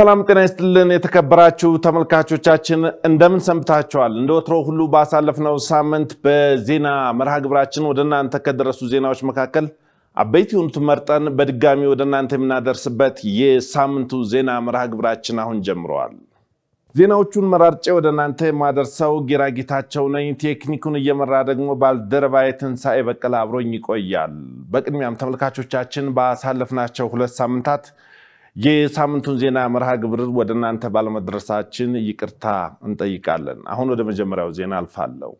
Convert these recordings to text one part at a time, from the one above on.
ሰላም ጤና ይስጥልን። የተከበራችሁ ተመልካቾቻችን እንደምን ሰንብታችኋል? እንደ ወትሮ ሁሉ ባሳለፍነው ሳምንት በዜና መርሃ ግብራችን ወደ እናንተ ከደረሱ ዜናዎች መካከል አበይት የሆኑት መርጠን በድጋሚ ወደ እናንተ የምናደርስበት የሳምንቱ ዜና መርሃ ግብራችን አሁን ጀምረዋል። ዜናዎቹን መራርጬ ወደ እናንተ የማደርሰው ጌራጌታቸው ነኝ። ቴክኒኩን እየመራ ደግሞ ባልደረባ የትንሣኤ በቀል አብሮኝ ይቆያል። በቅድሚያም ተመልካቾቻችን ባሳለፍናቸው ሁለት ሳምንታት የሳምንቱን ዜና መርሃ ግብር ወደ እናንተ ባለመድረሳችን ይቅርታ እንጠይቃለን። አሁን ወደ መጀመሪያው ዜና አልፋለሁ።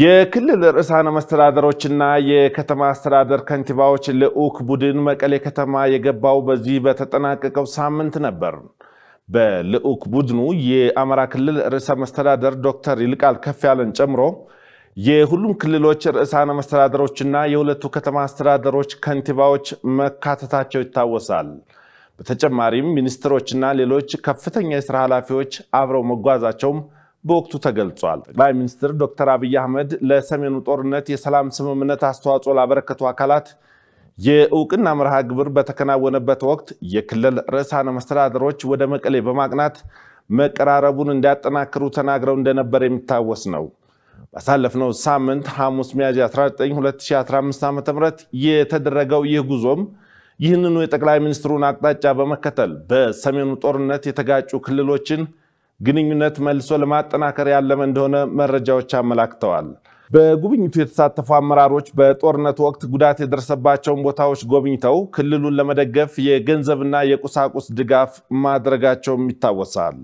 የክልል ርዕሳነ መስተዳደሮችና የከተማ አስተዳደር ከንቲባዎች ልዑክ ቡድን መቀሌ ከተማ የገባው በዚህ በተጠናቀቀው ሳምንት ነበር። በልዑክ ቡድኑ የአማራ ክልል ርዕሰ መስተዳደር ዶክተር ይልቃል ከፍ ያለን ጨምሮ የሁሉም ክልሎች ርዕሳነ መስተዳደሮችና የሁለቱ ከተማ አስተዳደሮች ከንቲባዎች መካተታቸው ይታወሳል። በተጨማሪም ሚኒስትሮችና ሌሎች ከፍተኛ የስራ ኃላፊዎች አብረው መጓዛቸውም በወቅቱ ተገልጿል። ጠቅላይ ሚኒስትር ዶክተር አብይ አህመድ ለሰሜኑ ጦርነት የሰላም ስምምነት አስተዋጽኦ ላበረከቱ አካላት የእውቅና መርሃ ግብር በተከናወነበት ወቅት የክልል ርዕሳነ መስተዳደሮች ወደ መቀሌ በማቅናት መቀራረቡን እንዲያጠናክሩ ተናግረው እንደነበር የሚታወስ ነው። ባሳለፍነው ሳምንት ሐሙስ ሚያዝያ 19 2015 ዓ ም የተደረገው ይህ ጉዞም ይህንኑ የጠቅላይ ሚኒስትሩን አቅጣጫ በመከተል በሰሜኑ ጦርነት የተጋጩ ክልሎችን ግንኙነት መልሶ ለማጠናከር ያለመ እንደሆነ መረጃዎች አመላክተዋል። በጉብኝቱ የተሳተፉ አመራሮች በጦርነቱ ወቅት ጉዳት የደረሰባቸውን ቦታዎች ጎብኝተው ክልሉን ለመደገፍ የገንዘብና የቁሳቁስ ድጋፍ ማድረጋቸውም ይታወሳል።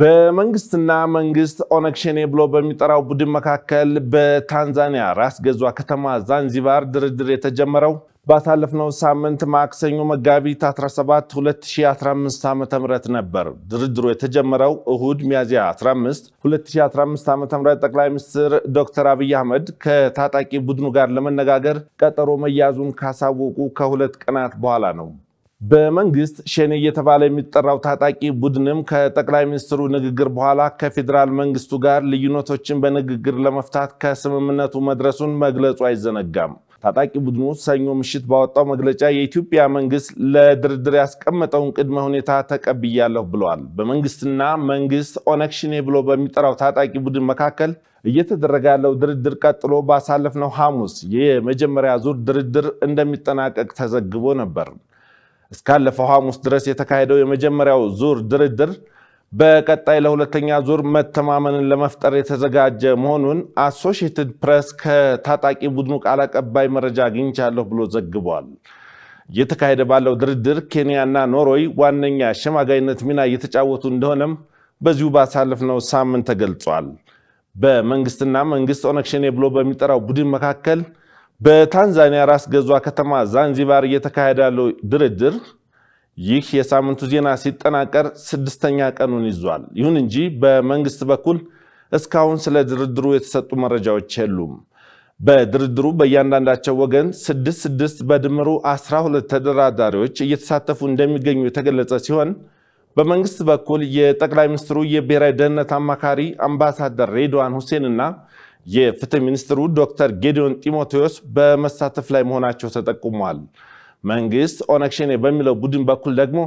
በመንግስትና መንግስት ኦነግ ሸኔ ብሎ በሚጠራው ቡድን መካከል በታንዛኒያ ራስ ገዟ ከተማ ዛንዚባር ድርድር የተጀመረው ባሳለፍነው ሳምንት ማክሰኞ መጋቢት 17 2015 ዓ ም ነበር። ድርድሩ የተጀመረው እሁድ ሚያዝያ 15 2015 ዓ ም ጠቅላይ ሚኒስትር ዶክተር አብይ አህመድ ከታጣቂ ቡድኑ ጋር ለመነጋገር ቀጠሮ መያዙን ካሳወቁ ከሁለት ቀናት በኋላ ነው። በመንግስት ሸኔ እየተባለ የሚጠራው ታጣቂ ቡድንም ከጠቅላይ ሚኒስትሩ ንግግር በኋላ ከፌዴራል መንግስቱ ጋር ልዩነቶችን በንግግር ለመፍታት ከስምምነቱ መድረሱን መግለጹ አይዘነጋም። ታጣቂ ቡድኑ ሰኞ ምሽት ባወጣው መግለጫ የኢትዮጵያ መንግስት ለድርድር ያስቀመጠውን ቅድመ ሁኔታ ተቀብያለሁ ብለዋል። በመንግስትና መንግስት ኦነግ ሸኔ ብሎ በሚጠራው ታጣቂ ቡድን መካከል እየተደረገ ያለው ድርድር ቀጥሎ ባሳለፍነው ሐሙስ የመጀመሪያ ዙር ድርድር እንደሚጠናቀቅ ተዘግቦ ነበር። እስካለፈው ሐሙስ ድረስ የተካሄደው የመጀመሪያው ዙር ድርድር በቀጣይ ለሁለተኛ ዙር መተማመንን ለመፍጠር የተዘጋጀ መሆኑን አሶሺየትድ ፕሬስ ከታጣቂ ቡድኑ ቃል አቀባይ መረጃ አግኝቻለሁ ብሎ ዘግቧል። እየተካሄደ ባለው ድርድር ኬንያና ኖርዌይ ዋነኛ ሸማጋይነት ሚና እየተጫወቱ እንደሆነም በዚሁ ባሳለፍነው ሳምንት ተገልጿል። በመንግስትና መንግስት ኦነግ ሸኔ ብሎ በሚጠራው ቡድን መካከል በታንዛኒያ ራስ ገዟ ከተማ ዛንዚባር እየተካሄደ ያለው ድርድር ይህ የሳምንቱ ዜና ሲጠናቀር ስድስተኛ ቀኑን ይዟል። ይሁን እንጂ በመንግስት በኩል እስካሁን ስለ ድርድሩ የተሰጡ መረጃዎች የሉም። በድርድሩ በእያንዳንዳቸው ወገን ስድስት ስድስት በድምሩ 12 ተደራዳሪዎች እየተሳተፉ እንደሚገኙ የተገለጸ ሲሆን በመንግስት በኩል የጠቅላይ ሚኒስትሩ የብሔራዊ ደህንነት አማካሪ አምባሳደር ሬድዋን ሁሴን እና የፍትህ ሚኒስትሩ ዶክተር ጌዲዮን ጢሞቴዎስ በመሳተፍ ላይ መሆናቸው ተጠቁሟል። መንግስት ኦነግ ሸኔ በሚለው ቡድን በኩል ደግሞ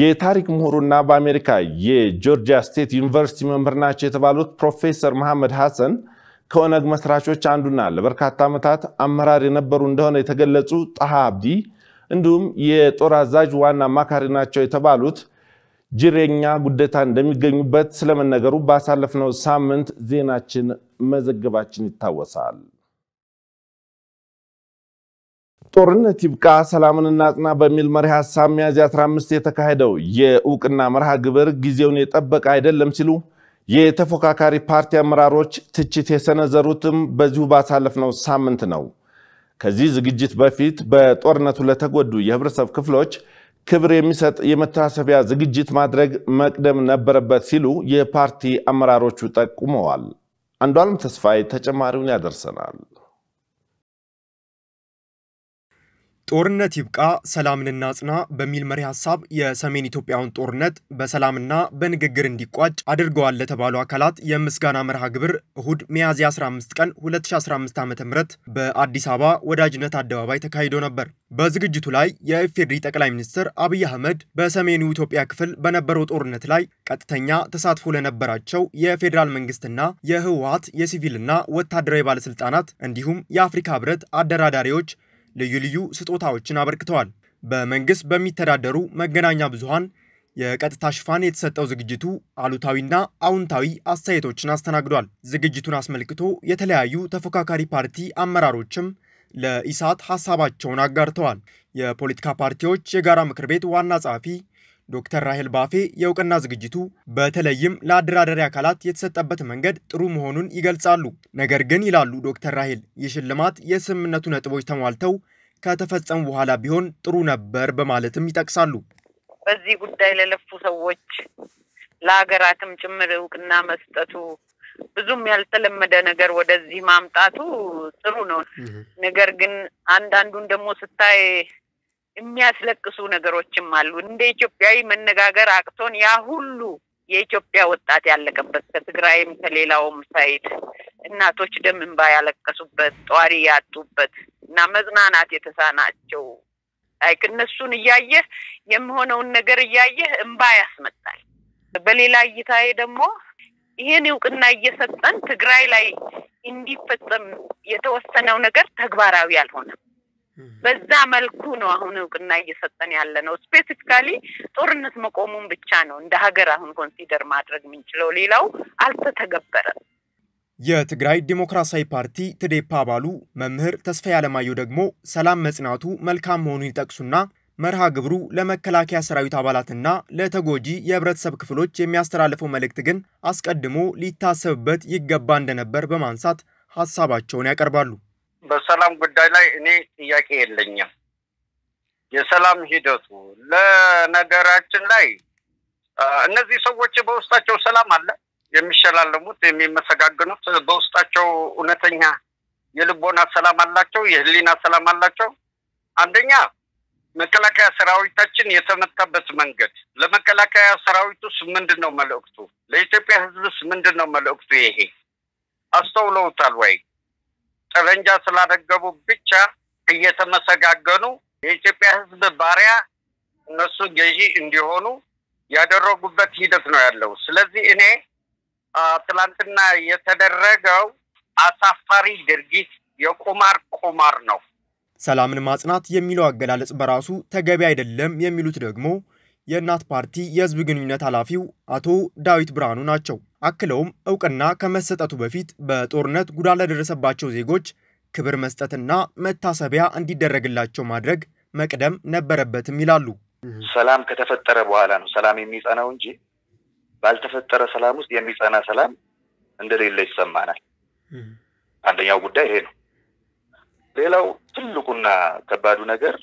የታሪክ ምሁሩና በአሜሪካ የጆርጂያ ስቴት ዩኒቨርሲቲ መምህር ናቸው የተባሉት ፕሮፌሰር መሐመድ ሐሰን ከኦነግ መስራቾች አንዱና ለበርካታ ዓመታት አመራር የነበሩ እንደሆነ የተገለጹ ጣሃ አብዲ እንዲሁም የጦር አዛዥ ዋና አማካሪ ናቸው የተባሉት ጅሬኛ ጉደታ እንደሚገኙበት ስለመነገሩ ባሳለፍነው ሳምንት ዜናችን መዘገባችን ይታወሳል። ጦርነት ይብቃ ሰላምን እናጽና በሚል መሪ ሀሳብ ሚያዝያ 15 የተካሄደው የእውቅና መርሃ ግብር ጊዜውን የጠበቀ አይደለም ሲሉ የተፎካካሪ ፓርቲ አመራሮች ትችት የሰነዘሩትም በዚሁ ባሳለፍነው ሳምንት ነው። ከዚህ ዝግጅት በፊት በጦርነቱ ለተጎዱ የህብረተሰብ ክፍሎች ክብር የሚሰጥ የመታሰቢያ ዝግጅት ማድረግ መቅደም ነበረበት ሲሉ የፓርቲ አመራሮቹ ጠቁመዋል። አንዷለም ተስፋዬ ተጨማሪውን ያደርሰናል። ጦርነት ይብቃ፣ ሰላምን እናጽና በሚል መሪ ሀሳብ የሰሜን ኢትዮጵያውን ጦርነት በሰላምና በንግግር እንዲቋጭ አድርገዋል ለተባሉ አካላት የምስጋና መርሃ ግብር እሁድ ሚያዝያ 15 ቀን 2015 ዓ ም በአዲስ አበባ ወዳጅነት አደባባይ ተካሂዶ ነበር። በዝግጅቱ ላይ የኢፌዴሪ ጠቅላይ ሚኒስትር አብይ አህመድ በሰሜኑ ኢትዮጵያ ክፍል በነበረው ጦርነት ላይ ቀጥተኛ ተሳትፎ ለነበራቸው የፌዴራል መንግስትና የህወሀት የሲቪልና ወታደራዊ ባለስልጣናት እንዲሁም የአፍሪካ ህብረት አደራዳሪዎች ልዩ ልዩ ስጦታዎችን አበርክተዋል። በመንግስት በሚተዳደሩ መገናኛ ብዙሃን የቀጥታ ሽፋን የተሰጠው ዝግጅቱ አሉታዊና አዎንታዊ አስተያየቶችን አስተናግዷል። ዝግጅቱን አስመልክቶ የተለያዩ ተፎካካሪ ፓርቲ አመራሮችም ለኢሳት ሀሳባቸውን አጋርተዋል። የፖለቲካ ፓርቲዎች የጋራ ምክር ቤት ዋና ጸሐፊ ዶክተር ራሄል ባፌ የእውቅና ዝግጅቱ በተለይም ለአደራዳሪ አካላት የተሰጠበት መንገድ ጥሩ መሆኑን ይገልጻሉ። ነገር ግን ይላሉ ዶክተር ራሄል የሽልማት የስምምነቱ ነጥቦች ተሟልተው ከተፈጸሙ በኋላ ቢሆን ጥሩ ነበር በማለትም ይጠቅሳሉ። በዚህ ጉዳይ ለለፉ ሰዎች ለሀገራትም ጭምር እውቅና መስጠቱ ብዙም ያልተለመደ ነገር ወደዚህ ማምጣቱ ጥሩ ነው። ነገር ግን አንዳንዱን ደግሞ ስታይ የሚያስለቅሱ ነገሮችም አሉ። እንደ ኢትዮጵያዊ መነጋገር አቅቶን ያ ሁሉ የኢትዮጵያ ወጣት ያለቀበት ከትግራይም ከሌላውም ሳይድ እናቶች ደም እንባ ያለቀሱበት፣ ጧሪ ያጡበት እና መጽናናት የተሳናቸው ላይክ እነሱን እያየህ የምሆነውን ነገር እያየህ እንባ ያስመጣል። በሌላ እይታዬ ደግሞ ይሄን እውቅና እየሰጠን ትግራይ ላይ እንዲፈጸም የተወሰነው ነገር ተግባራዊ አልሆነም። በዛ መልኩ ነው አሁን እውቅና እየሰጠን ያለ ነው። ስፔሲፊካሊ ጦርነት መቆሙን ብቻ ነው እንደ ሀገር አሁን ኮንሲደር ማድረግ የምንችለው። ሌላው አልተተገበረም። የትግራይ ዲሞክራሲያዊ ፓርቲ ትዴፓ አባሉ መምህር ተስፋ አለማየሁ ደግሞ ሰላም መጽናቱ መልካም መሆኑን ይጠቅሱና መርሃ ግብሩ ለመከላከያ ሰራዊት አባላትና ለተጎጂ የህብረተሰብ ክፍሎች የሚያስተላልፈው መልእክት ግን አስቀድሞ ሊታሰብበት ይገባ እንደነበር በማንሳት ሀሳባቸውን ያቀርባሉ። በሰላም ጉዳይ ላይ እኔ ጥያቄ የለኝም። የሰላም ሂደቱ ለነገራችን ላይ እነዚህ ሰዎች በውስጣቸው ሰላም አለ። የሚሸላለሙት የሚመሰጋገኑት በውስጣቸው እውነተኛ የልቦና ሰላም አላቸው፣ የህሊና ሰላም አላቸው። አንደኛ መከላከያ ሰራዊታችን የተመታበት መንገድ ለመከላከያ ሰራዊቱስ ምንድን ነው መልእክቱ? ለኢትዮጵያ ህዝብስ ምንድን ነው መልእክቱ? ይሄ አስተውለውታል ወይ? ጠበንጃ ስላነገቡ ብቻ እየተመሰጋገኑ የኢትዮጵያ ሕዝብ ባሪያ እነሱ ገዢ እንዲሆኑ ያደረጉበት ሂደት ነው ያለው። ስለዚህ እኔ ትላንትና የተደረገው አሳፋሪ ድርጊት የቁማር ቁማር ነው። ሰላምን ማጽናት የሚለው አገላለጽ በራሱ ተገቢ አይደለም የሚሉት ደግሞ የእናት ፓርቲ የህዝብ ግንኙነት ኃላፊው አቶ ዳዊት ብርሃኑ ናቸው። አክለውም እውቅና ከመሰጠቱ በፊት በጦርነት ጉዳት ለደረሰባቸው ዜጎች ክብር መስጠትና መታሰቢያ እንዲደረግላቸው ማድረግ መቅደም ነበረበትም ይላሉ። ሰላም ከተፈጠረ በኋላ ነው ሰላም የሚጸናው እንጂ ባልተፈጠረ ሰላም ውስጥ የሚጸና ሰላም እንደሌለ ይሰማናል። አንደኛው ጉዳይ ይሄ ነው። ሌላው ትልቁና ከባዱ ነገር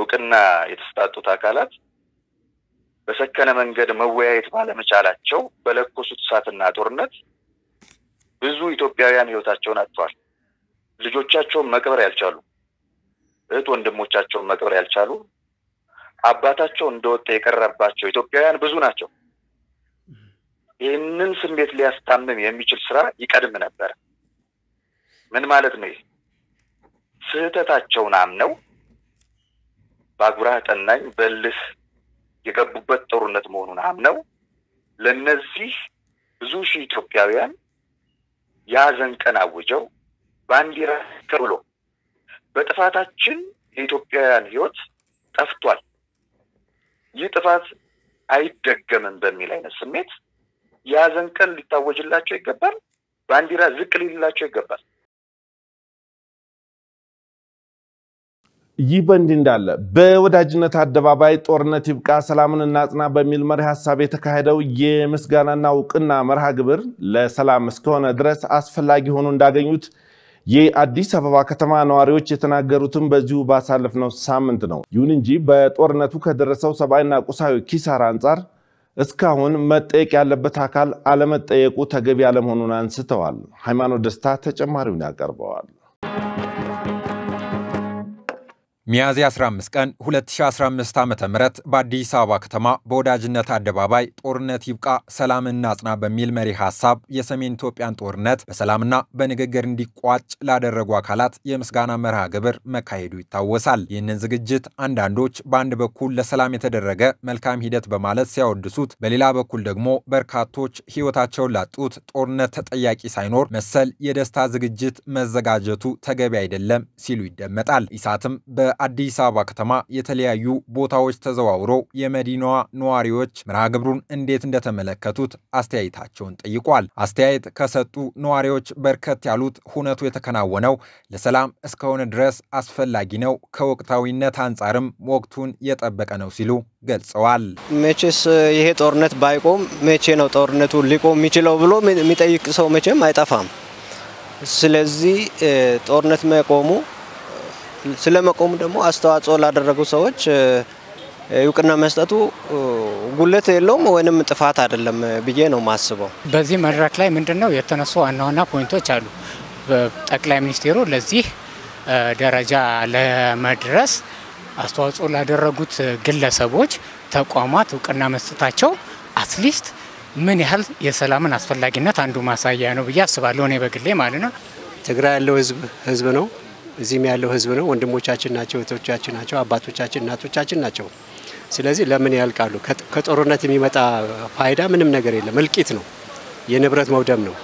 እውቅና የተሰጣጡት አካላት በሰከነ መንገድ መወያየት ባለመቻላቸው በለኮሱት እሳትና ጦርነት ብዙ ኢትዮጵያውያን ህይወታቸውን አጥተዋል። ልጆቻቸውን መቅበር ያልቻሉ፣ እህት ወንድሞቻቸውን መቅበር ያልቻሉ፣ አባታቸው እንደወጣ የቀረባቸው ኢትዮጵያውያን ብዙ ናቸው። ይህንን ስሜት ሊያስታምም የሚችል ስራ ይቀድም ነበር። ምን ማለት ነው? ይህ ስህተታቸውን አምነው በአጉራህ ጠናኝ በልህ የገቡበት ጦርነት መሆኑን አምነው ለነዚህ ብዙ ሺህ ኢትዮጵያውያን የሀዘን ቀን አውጀው ባንዲራ ተብሎ በጥፋታችን የኢትዮጵያውያን ህይወት ጠፍቷል፣ ይህ ጥፋት አይደገምም በሚል አይነት ስሜት የሀዘን ቀን ሊታወጅላቸው ይገባል። ባንዲራ ዝቅ ሊልላቸው ይገባል። ይህ በእንዲህ እንዳለ በወዳጅነት አደባባይ ጦርነት ይብቃ ሰላምን እናጽና በሚል መሪ ሀሳብ የተካሄደው የምስጋናና እውቅና መርሃ ግብር ለሰላም እስከሆነ ድረስ አስፈላጊ ሆኖ እንዳገኙት የአዲስ አበባ ከተማ ነዋሪዎች የተናገሩትን በዚሁ ባሳለፍነው ሳምንት ነው። ይሁን እንጂ በጦርነቱ ከደረሰው ሰብአዊና ቁሳዊ ኪሳራ አንጻር እስካሁን መጠየቅ ያለበት አካል አለመጠየቁ ተገቢ አለመሆኑን አንስተዋል። ሃይማኖት ደስታ ተጨማሪውን ያቀርበዋል። ሚያዝያ 15 ቀን 2015 ዓ ም በአዲስ አበባ ከተማ በወዳጅነት አደባባይ ጦርነት ይብቃ ሰላም እናጽና በሚል መሪ ሐሳብ የሰሜን ኢትዮጵያን ጦርነት በሰላምና በንግግር እንዲቋጭ ላደረጉ አካላት የምስጋና መርሃ ግብር መካሄዱ ይታወሳል። ይህንን ዝግጅት አንዳንዶች በአንድ በኩል ለሰላም የተደረገ መልካም ሂደት በማለት ሲያወድሱት፣ በሌላ በኩል ደግሞ በርካቶች ሕይወታቸውን ላጡት ጦርነት ተጠያቂ ሳይኖር መሰል የደስታ ዝግጅት መዘጋጀቱ ተገቢ አይደለም ሲሉ ይደመጣል። ኢሳትም በ በአዲስ አበባ ከተማ የተለያዩ ቦታዎች ተዘዋውሮ የመዲናዋ ነዋሪዎች መርሃ ግብሩን እንዴት እንደተመለከቱት አስተያየታቸውን ጠይቋል። አስተያየት ከሰጡ ነዋሪዎች በርከት ያሉት ሁነቱ የተከናወነው ለሰላም እስከሆነ ድረስ አስፈላጊ ነው፣ ከወቅታዊነት አንጻርም ወቅቱን የጠበቀ ነው ሲሉ ገልጸዋል። መቼስ ይሄ ጦርነት ባይቆም መቼ ነው ጦርነቱ ሊቆም የሚችለው ብሎ የሚጠይቅ ሰው መቼም አይጠፋም። ስለዚህ ጦርነት መቆሙ ስለመቆሙ ደግሞ አስተዋጽኦ ላደረጉ ሰዎች እውቅና መስጠቱ ጉለት የለውም ወይንም ጥፋት አይደለም ብዬ ነው ማስበው። በዚህ መድረክ ላይ ምንድን ነው የተነሱ ዋና ዋና ፖይንቶች አሉ። ጠቅላይ ሚኒስቴሩ ለዚህ ደረጃ ለመድረስ አስተዋጽኦ ላደረጉት ግለሰቦች፣ ተቋማት እውቅና መስጠታቸው አትሊስት ምን ያህል የሰላምን አስፈላጊነት አንዱ ማሳያ ነው ብዬ አስባለሁ። እኔ በግሌ ማለት ነው። ትግራይ ያለው ህዝብ ህዝብ ነው እዚህም ያለው ህዝብ ነው፣ ወንድሞቻችን ናቸው፣ እህቶቻችን ናቸው፣ አባቶቻችን፣ እናቶቻችን ናቸው። ስለዚህ ለምን ያልቃሉ? ከጦርነት የሚመጣ ፋይዳ ምንም ነገር የለም። እልቂት ነው፣ የንብረት መውደም ነው።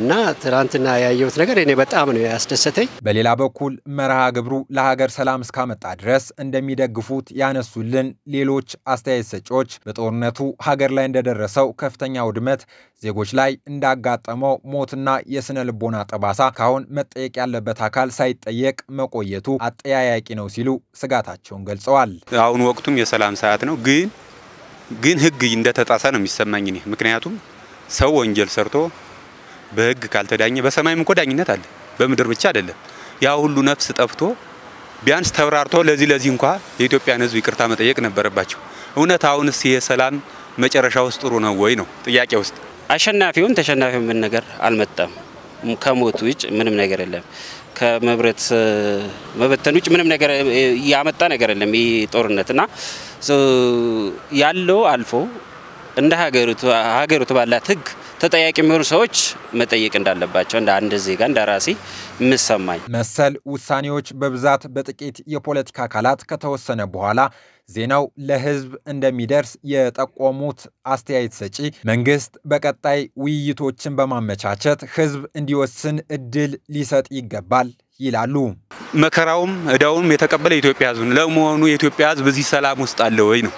እና ትናንትና ያየሁት ነገር እኔ በጣም ነው ያስደሰተኝ። በሌላ በኩል መርሃ ግብሩ ለሀገር ሰላም እስካመጣ ድረስ እንደሚደግፉት ያነሱልን ሌሎች አስተያየት ሰጪዎች በጦርነቱ ሀገር ላይ እንደደረሰው ከፍተኛ ውድመት ዜጎች ላይ እንዳጋጠመው ሞትና የስነ ልቦና ጠባሳ ካሁን መጠየቅ ያለበት አካል ሳይጠየቅ መቆየቱ አጠያያቂ ነው ሲሉ ስጋታቸውን ገልጸዋል። አሁን ወቅቱም የሰላም ሰዓት ነው፣ ግን ግን ህግ እንደተጣሰ ነው የሚሰማኝ ምክንያቱም ሰው ወንጀል ሰርቶ በህግ ካልተዳኘ በሰማይም እኮ ዳኝነት አለ፣ በምድር ብቻ አይደለም። ያ ሁሉ ነፍስ ጠፍቶ ቢያንስ ተብራርቶ ለዚህ ለዚህ እንኳ የኢትዮጵያን ህዝብ ይቅርታ መጠየቅ ነበረባቸው። እውነት አሁንስ ይሄ ሰላም መጨረሻ ውስጥ ጥሩ ነው ወይ ነው ጥያቄ ውስጥ አሸናፊውን ተሸናፊ ምን ነገር አልመጣም። ከሞት ውጭ ምንም ነገር የለም። ከመብረት መበተን ውጭ ምንም ነገር ያመጣ ነገር የለም። ይህ ጦርነት እና ያለው አልፎ እንደ ሀገሪቱ ባላት ህግ ተጠያቂ የሚሆኑ ሰዎች መጠየቅ እንዳለባቸው እንደ አንድ ዜጋ እንደ ራሴ የምሰማኝ መሰል ውሳኔዎች በብዛት በጥቂት የፖለቲካ አካላት ከተወሰነ በኋላ ዜናው ለሕዝብ እንደሚደርስ የጠቆሙት አስተያየት ሰጪ መንግስት በቀጣይ ውይይቶችን በማመቻቸት ሕዝብ እንዲወስን እድል ሊሰጥ ይገባል ይላሉ። መከራውም እዳውም የተቀበለ የኢትዮጵያ ሕዝብ ለመሆኑ የኢትዮጵያ ሕዝብ እዚህ ሰላም ውስጥ አለ ወይ ነው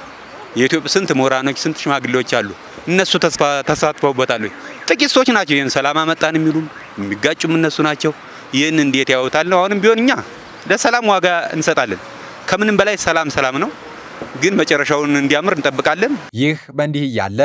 የኢትዮጵያ ስንት ምሁራኖች ስንት ሽማግሌዎች አሉ እነሱ ተሳትፈውበታል ወይ? ጥቂት ሰዎች ናቸው ይህን ሰላም አመጣን የሚሉም የሚጋጩም እነሱ ናቸው። ይህን እንዴት ያዩታል? አሁንም ቢሆን እኛ ለሰላም ዋጋ እንሰጣለን። ከምንም በላይ ሰላም ሰላም ነው። ግን መጨረሻውን እንዲያምር እንጠብቃለን። ይህ በእንዲህ እያለ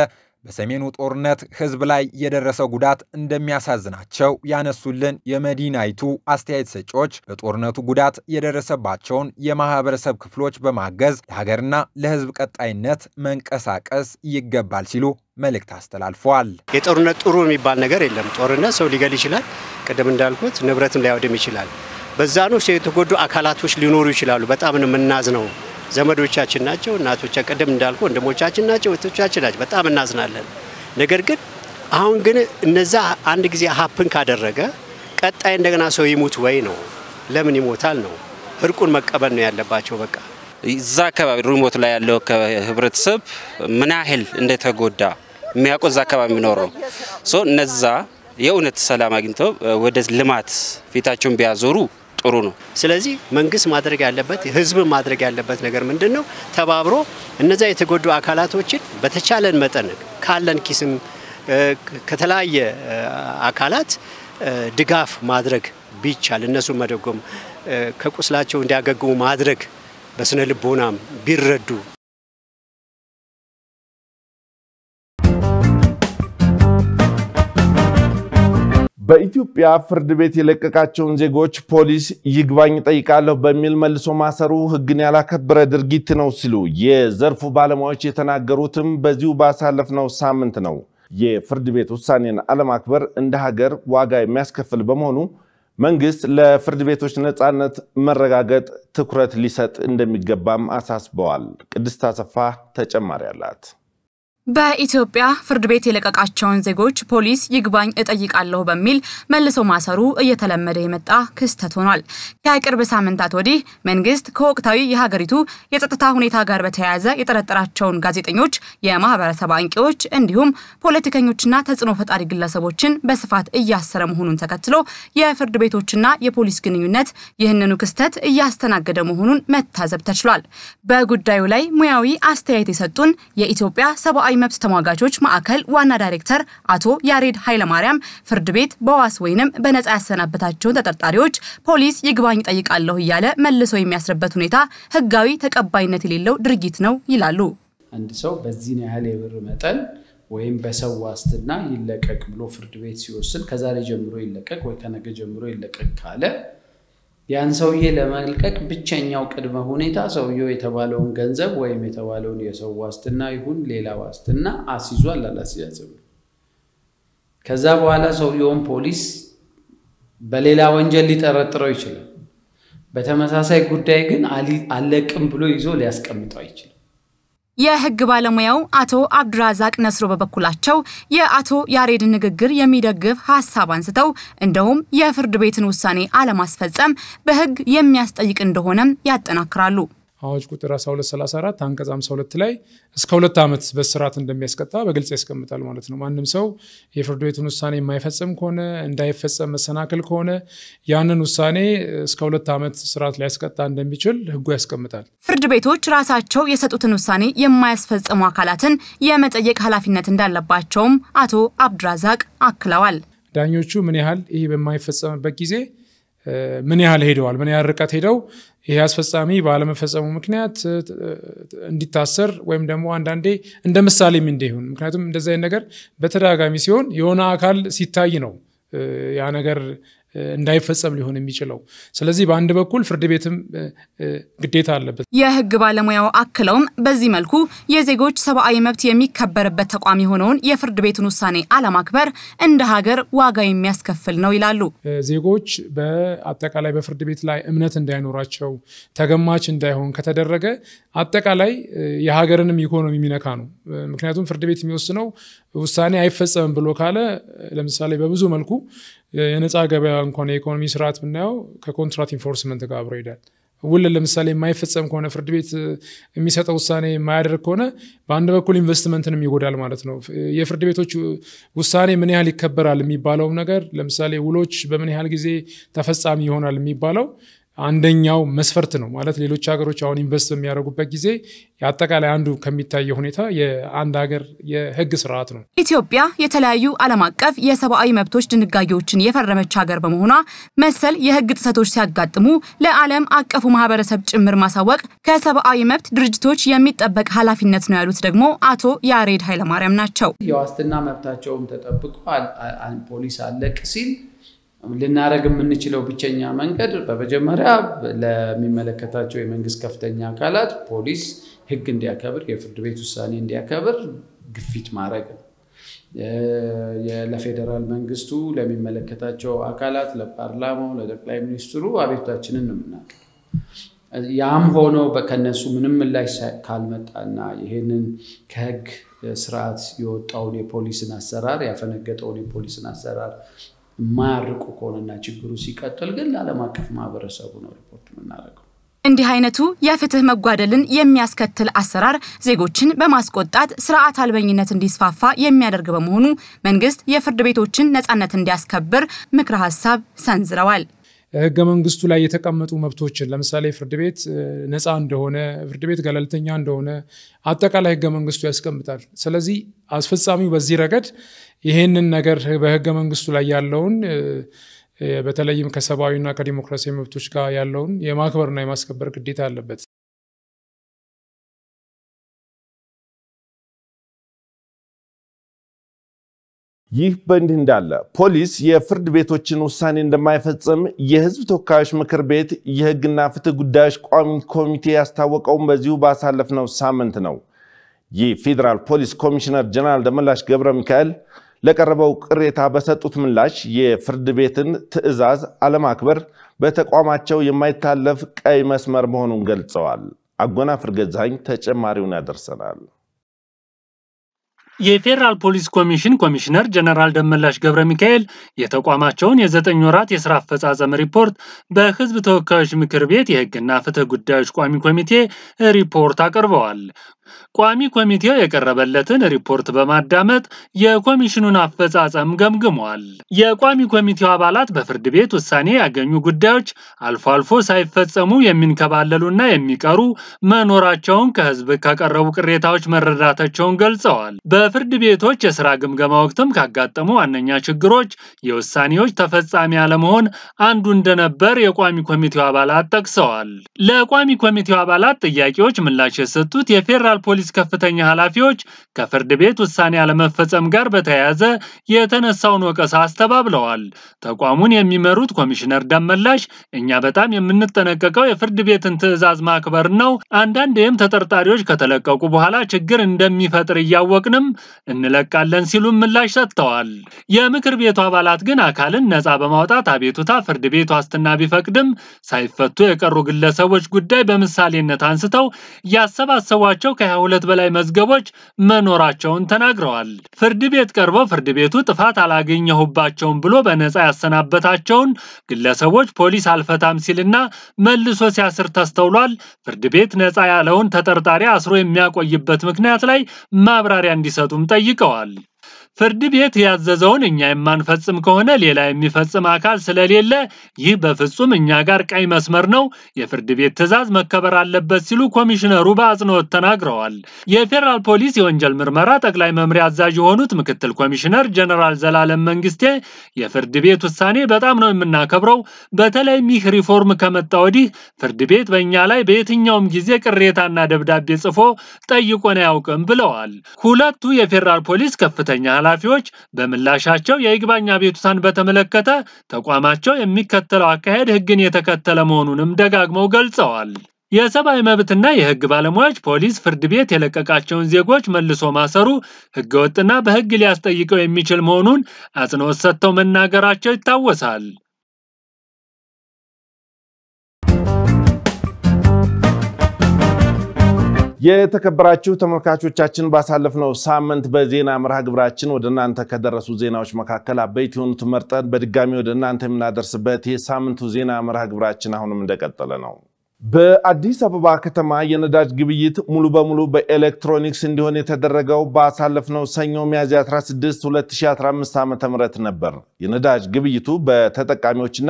በሰሜኑ ጦርነት ህዝብ ላይ የደረሰው ጉዳት እንደሚያሳዝናቸው ያነሱልን የመዲናይቱ አስተያየት ሰጪዎች በጦርነቱ ጉዳት የደረሰባቸውን የማህበረሰብ ክፍሎች በማገዝ ለሀገርና ለህዝብ ቀጣይነት መንቀሳቀስ ይገባል ሲሉ መልእክት አስተላልፈዋል። የጦርነት ጥሩ የሚባል ነገር የለም። ጦርነት ሰው ሊገል ይችላል። ቅድም እንዳልኩት ንብረትም ሊያወድም ይችላል። በዛኖች የተጎዱ አካላቶች ሊኖሩ ይችላሉ። በጣም የምናዝ ነው ዘመዶቻችን ናቸው፣ እናቶቻ ቀደም እንዳልኩ ወንድሞቻችን ናቸው፣ እህቶቻችን ናቸው። በጣም እናዝናለን። ነገር ግን አሁን ግን እነዛ አንድ ጊዜ ሀፕን ካደረገ ቀጣይ እንደገና ሰው ይሙት ወይ ነው ለምን ይሞታል ነው እርቁን መቀበል ነው ያለባቸው። በቃ እዛ አካባቢ ሪሞት ላይ ያለው ህብረተሰብ ምን ያህል እንደተጎዳ የሚያውቁ እዛ አካባቢ የሚኖር ነው። እነዛ የእውነት ሰላም አግኝተው ወደ ልማት ፊታቸውን ቢያዞሩ ጥሩ ነው። ስለዚህ መንግስት ማድረግ ያለበት ህዝብ ማድረግ ያለበት ነገር ምንድን ነው? ተባብሮ እነዚያ የተጎዱ አካላቶችን በተቻለን መጠን ካለን ኪስም ከተለያየ አካላት ድጋፍ ማድረግ ቢቻል እነሱ መደጎም ከቁስላቸው እንዲያገግሙ ማድረግ በስነ ልቦናም ቢረዱ በኢትዮጵያ ፍርድ ቤት የለቀቃቸውን ዜጎች ፖሊስ ይግባኝ ጠይቃለሁ በሚል መልሶ ማሰሩ ሕግን ያላከበረ ድርጊት ነው ሲሉ የዘርፉ ባለሙያዎች የተናገሩትም በዚሁ ባሳለፍነው ሳምንት ነው። የፍርድ ቤት ውሳኔን አለማክበር እንደ ሀገር ዋጋ የሚያስከፍል በመሆኑ መንግስት ለፍርድ ቤቶች ነፃነት መረጋገጥ ትኩረት ሊሰጥ እንደሚገባም አሳስበዋል። ቅድስት አሰፋ ተጨማሪ አላት። በኢትዮጵያ ፍርድ ቤት የለቀቃቸውን ዜጎች ፖሊስ ይግባኝ እጠይቃለሁ በሚል መልሶ ማሰሩ እየተለመደ የመጣ ክስተት ሆኗል። ከቅርብ ሳምንታት ወዲህ መንግስት ከወቅታዊ የሀገሪቱ የጸጥታ ሁኔታ ጋር በተያያዘ የጠረጠራቸውን ጋዜጠኞች፣ የማህበረሰብ አንቂዎች እንዲሁም ፖለቲከኞችና ተጽዕኖ ፈጣሪ ግለሰቦችን በስፋት እያሰረ መሆኑን ተከትሎ የፍርድ ቤቶችና የፖሊስ ግንኙነት ይህንኑ ክስተት እያስተናገደ መሆኑን መታዘብ ተችሏል። በጉዳዩ ላይ ሙያዊ አስተያየት የሰጡን የኢትዮጵያ ሰብአዊ መብት ተሟጋቾች ማዕከል ዋና ዳይሬክተር አቶ ያሬድ ኃይለማርያም ፍርድ ቤት በዋስ ወይንም በነጻ ያሰናበታቸውን ተጠርጣሪዎች ፖሊስ ይግባኝ ጠይቃለሁ እያለ መልሶ የሚያስርበት ሁኔታ ህጋዊ ተቀባይነት የሌለው ድርጊት ነው ይላሉ። አንድ ሰው በዚህን ያህል የብር መጠን ወይም በሰው ዋስትና ይለቀቅ ብሎ ፍርድ ቤት ሲወስን ከዛሬ ጀምሮ ይለቀቅ ወይ ከነገ ጀምሮ ይለቀቅ ካለ ያን ሰውዬ ለመልቀቅ ብቸኛው ቅድመ ሁኔታ ሰውየው የተባለውን ገንዘብ ወይም የተባለውን የሰው ዋስትና ይሁን ሌላ ዋስትና አስይዟል አላስያዝም። ከዛ በኋላ ሰውየውን ፖሊስ በሌላ ወንጀል ሊጠረጥረው ይችላል። በተመሳሳይ ጉዳይ ግን አለቅም ብሎ ይዞ ሊያስቀምጠው አይችልም። የህግ ባለሙያው አቶ አብዱራዛቅ ነስሮ በበኩላቸው የአቶ ያሬድ ንግግር የሚደግፍ ሀሳብ አንስተው እንደውም የፍርድ ቤትን ውሳኔ አለማስፈጸም በህግ የሚያስጠይቅ እንደሆነም ያጠናክራሉ። አዋጅ ቁጥር 1234 አንቀጽ 52 ላይ እስከ ሁለት ዓመት በስርዓት እንደሚያስቀጣ በግልጽ ያስቀምጣል ማለት ነው። ማንም ሰው የፍርድ ቤቱን ውሳኔ የማይፈጽም ከሆነ እንዳይፈጸም መሰናክል ከሆነ ያንን ውሳኔ እስከ ሁለት ዓመት ስርዓት ሊያስቀጣ እንደሚችል ህጉ ያስቀምጣል። ፍርድ ቤቶች ራሳቸው የሰጡትን ውሳኔ የማያስፈጽሙ አካላትን የመጠየቅ ኃላፊነት እንዳለባቸውም አቶ አብድራዛቅ አክለዋል። ዳኞቹ ምን ያህል ይህ በማይፈጸምበት ጊዜ ምን ያህል ሄደዋል፣ ምን ያህል ርቀት ሄደው ይህ አስፈጻሚ ባለመፈጸሙ ምክንያት እንዲታሰር ወይም ደግሞ አንዳንዴ እንደ ምሳሌም እንዲሆን ምክንያቱም እንደዚህ አይነት ነገር በተደጋጋሚ ሲሆን የሆነ አካል ሲታይ ነው ያ ነገር እንዳይፈጸም ሊሆን የሚችለው። ስለዚህ በአንድ በኩል ፍርድ ቤትም ግዴታ አለበት። የህግ ባለሙያው አክለውም በዚህ መልኩ የዜጎች ሰብአዊ መብት የሚከበርበት ተቋም የሆነውን የፍርድ ቤትን ውሳኔ አለማክበር እንደ ሀገር ዋጋ የሚያስከፍል ነው ይላሉ። ዜጎች በአጠቃላይ በፍርድ ቤት ላይ እምነት እንዳይኖራቸው ተገማች እንዳይሆን ከተደረገ አጠቃላይ የሀገርንም ኢኮኖሚ የሚነካ ነው። ምክንያቱም ፍርድ ቤት የሚወስነው ውሳኔ አይፈጸምም ብሎ ካለ ለምሳሌ በብዙ መልኩ የነፃ ገበያ እንኳን የኢኮኖሚ ስርዓት ብናየው ከኮንትራት ኢንፎርስመንት ጋር አብሮ ይሄዳል። ውል ለምሳሌ የማይፈጸም ከሆነ ፍርድ ቤት የሚሰጠው ውሳኔ የማያደርግ ከሆነ በአንድ በኩል ኢንቨስትመንትንም ይጎዳል ማለት ነው። የፍርድ ቤቶች ውሳኔ ምን ያህል ይከበራል የሚባለውም ነገር ለምሳሌ ውሎች በምን ያህል ጊዜ ተፈጻሚ ይሆናል የሚባለው አንደኛው መስፈርት ነው ማለት ሌሎች ሀገሮች አሁን ኢንቨስት በሚያደርጉበት ጊዜ አጠቃላይ አንዱ ከሚታየው ሁኔታ የአንድ ሀገር የህግ ስርዓት ነው። ኢትዮጵያ የተለያዩ ዓለም አቀፍ የሰብአዊ መብቶች ድንጋጌዎችን የፈረመች ሀገር በመሆኗ መሰል የህግ ጥሰቶች ሲያጋጥሙ ለዓለም አቀፉ ማህበረሰብ ጭምር ማሳወቅ ከሰብአዊ መብት ድርጅቶች የሚጠበቅ ኃላፊነት ነው ያሉት ደግሞ አቶ ያሬድ ኃይለማርያም ናቸው። የዋስትና መብታቸውም ተጠብቆ ፖሊስ አለቅ ሲል ልናደረግ የምንችለው ብቸኛ መንገድ በመጀመሪያ ለሚመለከታቸው የመንግስት ከፍተኛ አካላት ፖሊስ ህግ እንዲያከብር፣ የፍርድ ቤት ውሳኔ እንዲያከብር ግፊት ማድረግ ነው። ለፌዴራል መንግስቱ፣ ለሚመለከታቸው አካላት፣ ለፓርላማው፣ ለጠቅላይ ሚኒስትሩ አቤቱታችንን ነው ያም ሆኖ ከነሱ ምንም ላይ ካልመጣና ይህንን ከህግ ስርዓት የወጣውን የፖሊስን አሰራር ያፈነገጠውን የፖሊስን አሰራር የማያርቁ ከሆነና ችግሩ ሲቀጥል ግን ለዓለም አቀፍ ማህበረሰቡ ነው ሪፖርት የምናደርገው። እንዲህ አይነቱ የፍትህ መጓደልን የሚያስከትል አሰራር ዜጎችን በማስቆጣት ስርዓት አልበኝነት እንዲስፋፋ የሚያደርግ በመሆኑ መንግስት የፍርድ ቤቶችን ነጻነት እንዲያስከብር ምክረ ሀሳብ ሰንዝረዋል። ህገ መንግስቱ ላይ የተቀመጡ መብቶችን ለምሳሌ ፍርድ ቤት ነፃ እንደሆነ፣ ፍርድ ቤት ገለልተኛ እንደሆነ አጠቃላይ ህገ መንግስቱ ያስቀምጣል። ስለዚህ አስፈጻሚው በዚህ ረገድ ይህንን ነገር በህገ መንግስቱ ላይ ያለውን በተለይም ከሰብአዊና ከዲሞክራሲያዊ መብቶች ጋር ያለውን የማክበርና የማስከበር ግዴታ አለበት። ይህ በእንዲህ እንዳለ ፖሊስ የፍርድ ቤቶችን ውሳኔ እንደማይፈጽም የህዝብ ተወካዮች ምክር ቤት የህግና ፍትህ ጉዳዮች ቋሚ ኮሚቴ ያስታወቀውም በዚሁ ባሳለፍነው ሳምንት ነው። የፌዴራል ፖሊስ ኮሚሽነር ጀነራል ደመላሽ ገብረ ሚካኤል ለቀረበው ቅሬታ በሰጡት ምላሽ የፍርድ ቤትን ትዕዛዝ አለማክበር በተቋማቸው የማይታለፍ ቀይ መስመር መሆኑን ገልጸዋል። አጎናፍር ገዛኸኝ ተጨማሪውን ያደርሰናል። የፌዴራል ፖሊስ ኮሚሽን ኮሚሽነር ጀነራል ደመላሽ ገብረ ሚካኤል የተቋማቸውን የዘጠኝ ወራት የስራ አፈጻጸም ሪፖርት በሕዝብ ተወካዮች ምክር ቤት የህግና ፍትህ ጉዳዮች ቋሚ ኮሚቴ ሪፖርት አቅርበዋል። ቋሚ ኮሚቴው የቀረበለትን ሪፖርት በማዳመጥ የኮሚሽኑን አፈጻጸም ገምግሟል። የቋሚ ኮሚቴው አባላት በፍርድ ቤት ውሳኔ ያገኙ ጉዳዮች አልፎ አልፎ ሳይፈጸሙ የሚንከባለሉና የሚቀሩ መኖራቸውን ከህዝብ ከቀረቡ ቅሬታዎች መረዳታቸውን ገልጸዋል። በፍርድ ቤቶች የስራ ግምገማ ወቅትም ካጋጠሙ ዋነኛ ችግሮች የውሳኔዎች ተፈጻሚ አለመሆን አንዱ እንደነበር የቋሚ ኮሚቴው አባላት ጠቅሰዋል። ለቋሚ ኮሚቴው አባላት ጥያቄዎች ምላሽ የሰጡት የፌዴራል የፌዴራል ፖሊስ ከፍተኛ ኃላፊዎች ከፍርድ ቤት ውሳኔ አለመፈጸም ጋር በተያያዘ የተነሳውን ወቀሳ አስተባብለዋል። ተቋሙን የሚመሩት ኮሚሽነር ደመላሽ እኛ በጣም የምንጠነቀቀው የፍርድ ቤትን ትዕዛዝ ማክበር ነው፣ አንዳንዴም ተጠርጣሪዎች ከተለቀቁ በኋላ ችግር እንደሚፈጥር እያወቅንም እንለቃለን ሲሉም ምላሽ ሰጥተዋል። የምክር ቤቱ አባላት ግን አካልን ነፃ በማውጣት አቤቱታ ፍርድ ቤት ዋስትና ቢፈቅድም ሳይፈቱ የቀሩ ግለሰቦች ጉዳይ በምሳሌነት አንስተው ያሰባሰቧቸው ከሁለት በላይ መዝገቦች መኖራቸውን ተናግረዋል። ፍርድ ቤት ቀርቦ ፍርድ ቤቱ ጥፋት አላገኘሁባቸውም ብሎ በነፃ ያሰናበታቸውን ግለሰቦች ፖሊስ አልፈታም ሲልና መልሶ ሲያስር ተስተውሏል። ፍርድ ቤት ነፃ ያለውን ተጠርጣሪ አስሮ የሚያቆይበት ምክንያት ላይ ማብራሪያ እንዲሰጡም ጠይቀዋል። ፍርድ ቤት ያዘዘውን እኛ የማንፈጽም ከሆነ ሌላ የሚፈጽም አካል ስለሌለ ይህ በፍጹም እኛ ጋር ቀይ መስመር ነው፣ የፍርድ ቤት ትዕዛዝ መከበር አለበት ሲሉ ኮሚሽነሩ በአጽንኦት ተናግረዋል። የፌዴራል ፖሊስ የወንጀል ምርመራ ጠቅላይ መምሪያ አዛዥ የሆኑት ምክትል ኮሚሽነር ጀነራል ዘላለም መንግስቴ የፍርድ ቤት ውሳኔ በጣም ነው የምናከብረው፣ በተለይም ይህ ሪፎርም ከመጣ ወዲህ ፍርድ ቤት በእኛ ላይ በየትኛውም ጊዜ ቅሬታና ደብዳቤ ጽፎ ጠይቆን አያውቅም ብለዋል። ሁለቱ የፌዴራል ፖሊስ ከፍተኛ ኃላፊዎች በምላሻቸው የይግባኝ አቤቱታን በተመለከተ ተቋማቸው የሚከተለው አካሄድ ህግን የተከተለ መሆኑንም ደጋግመው ገልጸዋል። የሰብአዊ መብትና የህግ ባለሙያዎች ፖሊስ ፍርድ ቤት የለቀቃቸውን ዜጎች መልሶ ማሰሩ ህገወጥና በህግ ሊያስጠይቀው የሚችል መሆኑን አጽንኦት ሰጥተው መናገራቸው ይታወሳል። የተከበራችሁ ተመልካቾቻችን ባሳለፍነው ሳምንት በዜና መርሃ ግብራችን ወደ እናንተ ከደረሱ ዜናዎች መካከል አበይት የሆኑት መርጠን በድጋሚ ወደ እናንተ የምናደርስበት የሳምንቱ ዜና መርሃ ግብራችን አሁንም እንደቀጠለ ነው። በአዲስ አበባ ከተማ የነዳጅ ግብይት ሙሉ በሙሉ በኤሌክትሮኒክስ እንዲሆን የተደረገው ባሳለፍነው ሰኞ ሚያዝያ 16 2015 ዓ.ም ነበር። የነዳጅ ግብይቱ በተጠቃሚዎችና